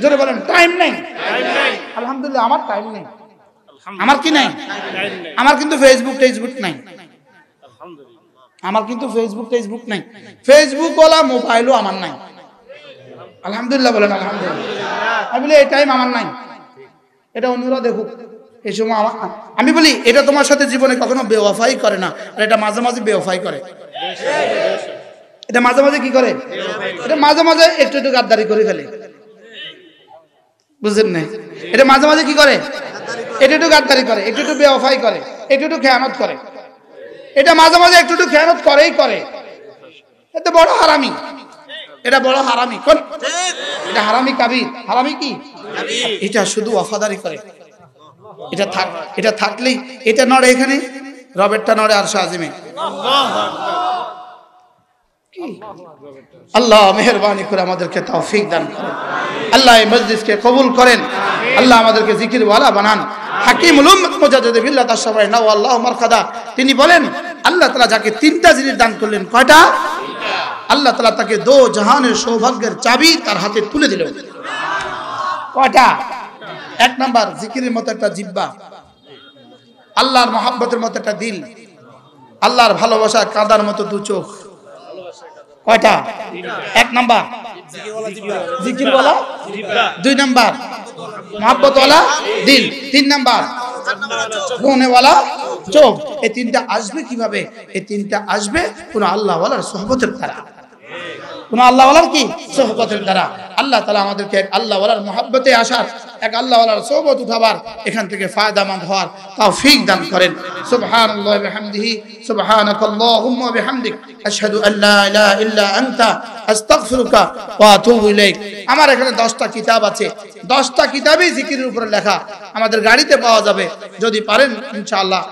জোরে বলেন টাইম নাই আলহামদুলিল্লাহ আমার টাইম নাই আমার কি নাই আমার কিন্তু ফেসবুক টেসবুক নাই আমার কিন্তু ফেসবুক টেসবুক নাই ফেসবুক ওলা মোবাইলও আমার নাই আলহামদুলিল্লাহ বলেন আলহামদুলিল্লাহ আমি বলি এই টাইম আমার নাই এটা অন্যরা দেখুক এই সময় আমি বলি এটা তোমার সাথে জীবনে কখনো বেওয়াফাই করে না আর এটা মাঝে মাঝে বেওয়াফাই করে এটা মাঝে মাঝে কি করে এটা মাঝে মাঝে একটু একটু গাদ্দারি করে ফেলে বুঝলেন না এটা মাঝে মাঝে কি করে একটু একটু গাদ্দারি করে একটু একটু বেওফাই করে একটু একটু খেয়ানত করে এটা মাঝে মাঝে একটু একটু খেয়ানত করেই করে এটা বড় হারামি এটা বড় হারামি কোন এটা হারামি কাবি হারামি কি এটা শুধু ওয়াফাদারি করে এটা থাক এটা থাকলেই এটা নড়ে এখানে রবেরটা নড়ে আর শাহজিমে আল্লাহ মেহরবানি করে আমাদেরকে তৌফিক দান করেন আল্লাহ এই মসজিদকে কবুল করেন আল্লাহ আমাদেরকে জিকির ওয়ালা বানান হাকিম বিল্লাহ তার সবাই নাও আল্লাহ মারকাদা তিনি বলেন আল্লাহ তাআলা যাকে তিনটা জিনিস দান করলেন কয়টা আল্লাহ তাআলা তাকে দো জাহানের সৌভাগ্যের চাবি তার হাতে তুলে দিলেন কয়টা এক নাম্বার জিকিরের মত একটা জিব্বা আল্লাহর মহাব্বতের মত একটা দিল আল্লাহর ভালোবাসা কাঁদার মতো দু চোখ কয়টা এক নাম্বার জিকিরওয়ালা দুই নাম্বার মহাব্বতওয়ালা দিল তিন নাম্বার মনেওয়ালা চোখ এই তিনটা আসবে কিভাবে এই তিনটা আসবে কোন আল্লাহওয়ালার সহবতের দ্বারা কোনো আল্লাহওয়ালার কি সোহবতের দ্বারা আল্লাহ তালা আমাদেরকে এক আল্লাহওয়ালার মহাব্বতে আসার এক আল্লাহওয়ালার সোহবত উঠাবার এখান থেকে ফায়দামন্দ হওয়ার তাও ফিক দান করেন সুবহান আমার এখানে দশটা কিতাব আছে দশটা কিতাবই উপরে লেখা আমাদের গাড়িতে পাওয়া যাবে যদি পারেন ইনশাআল্লাহ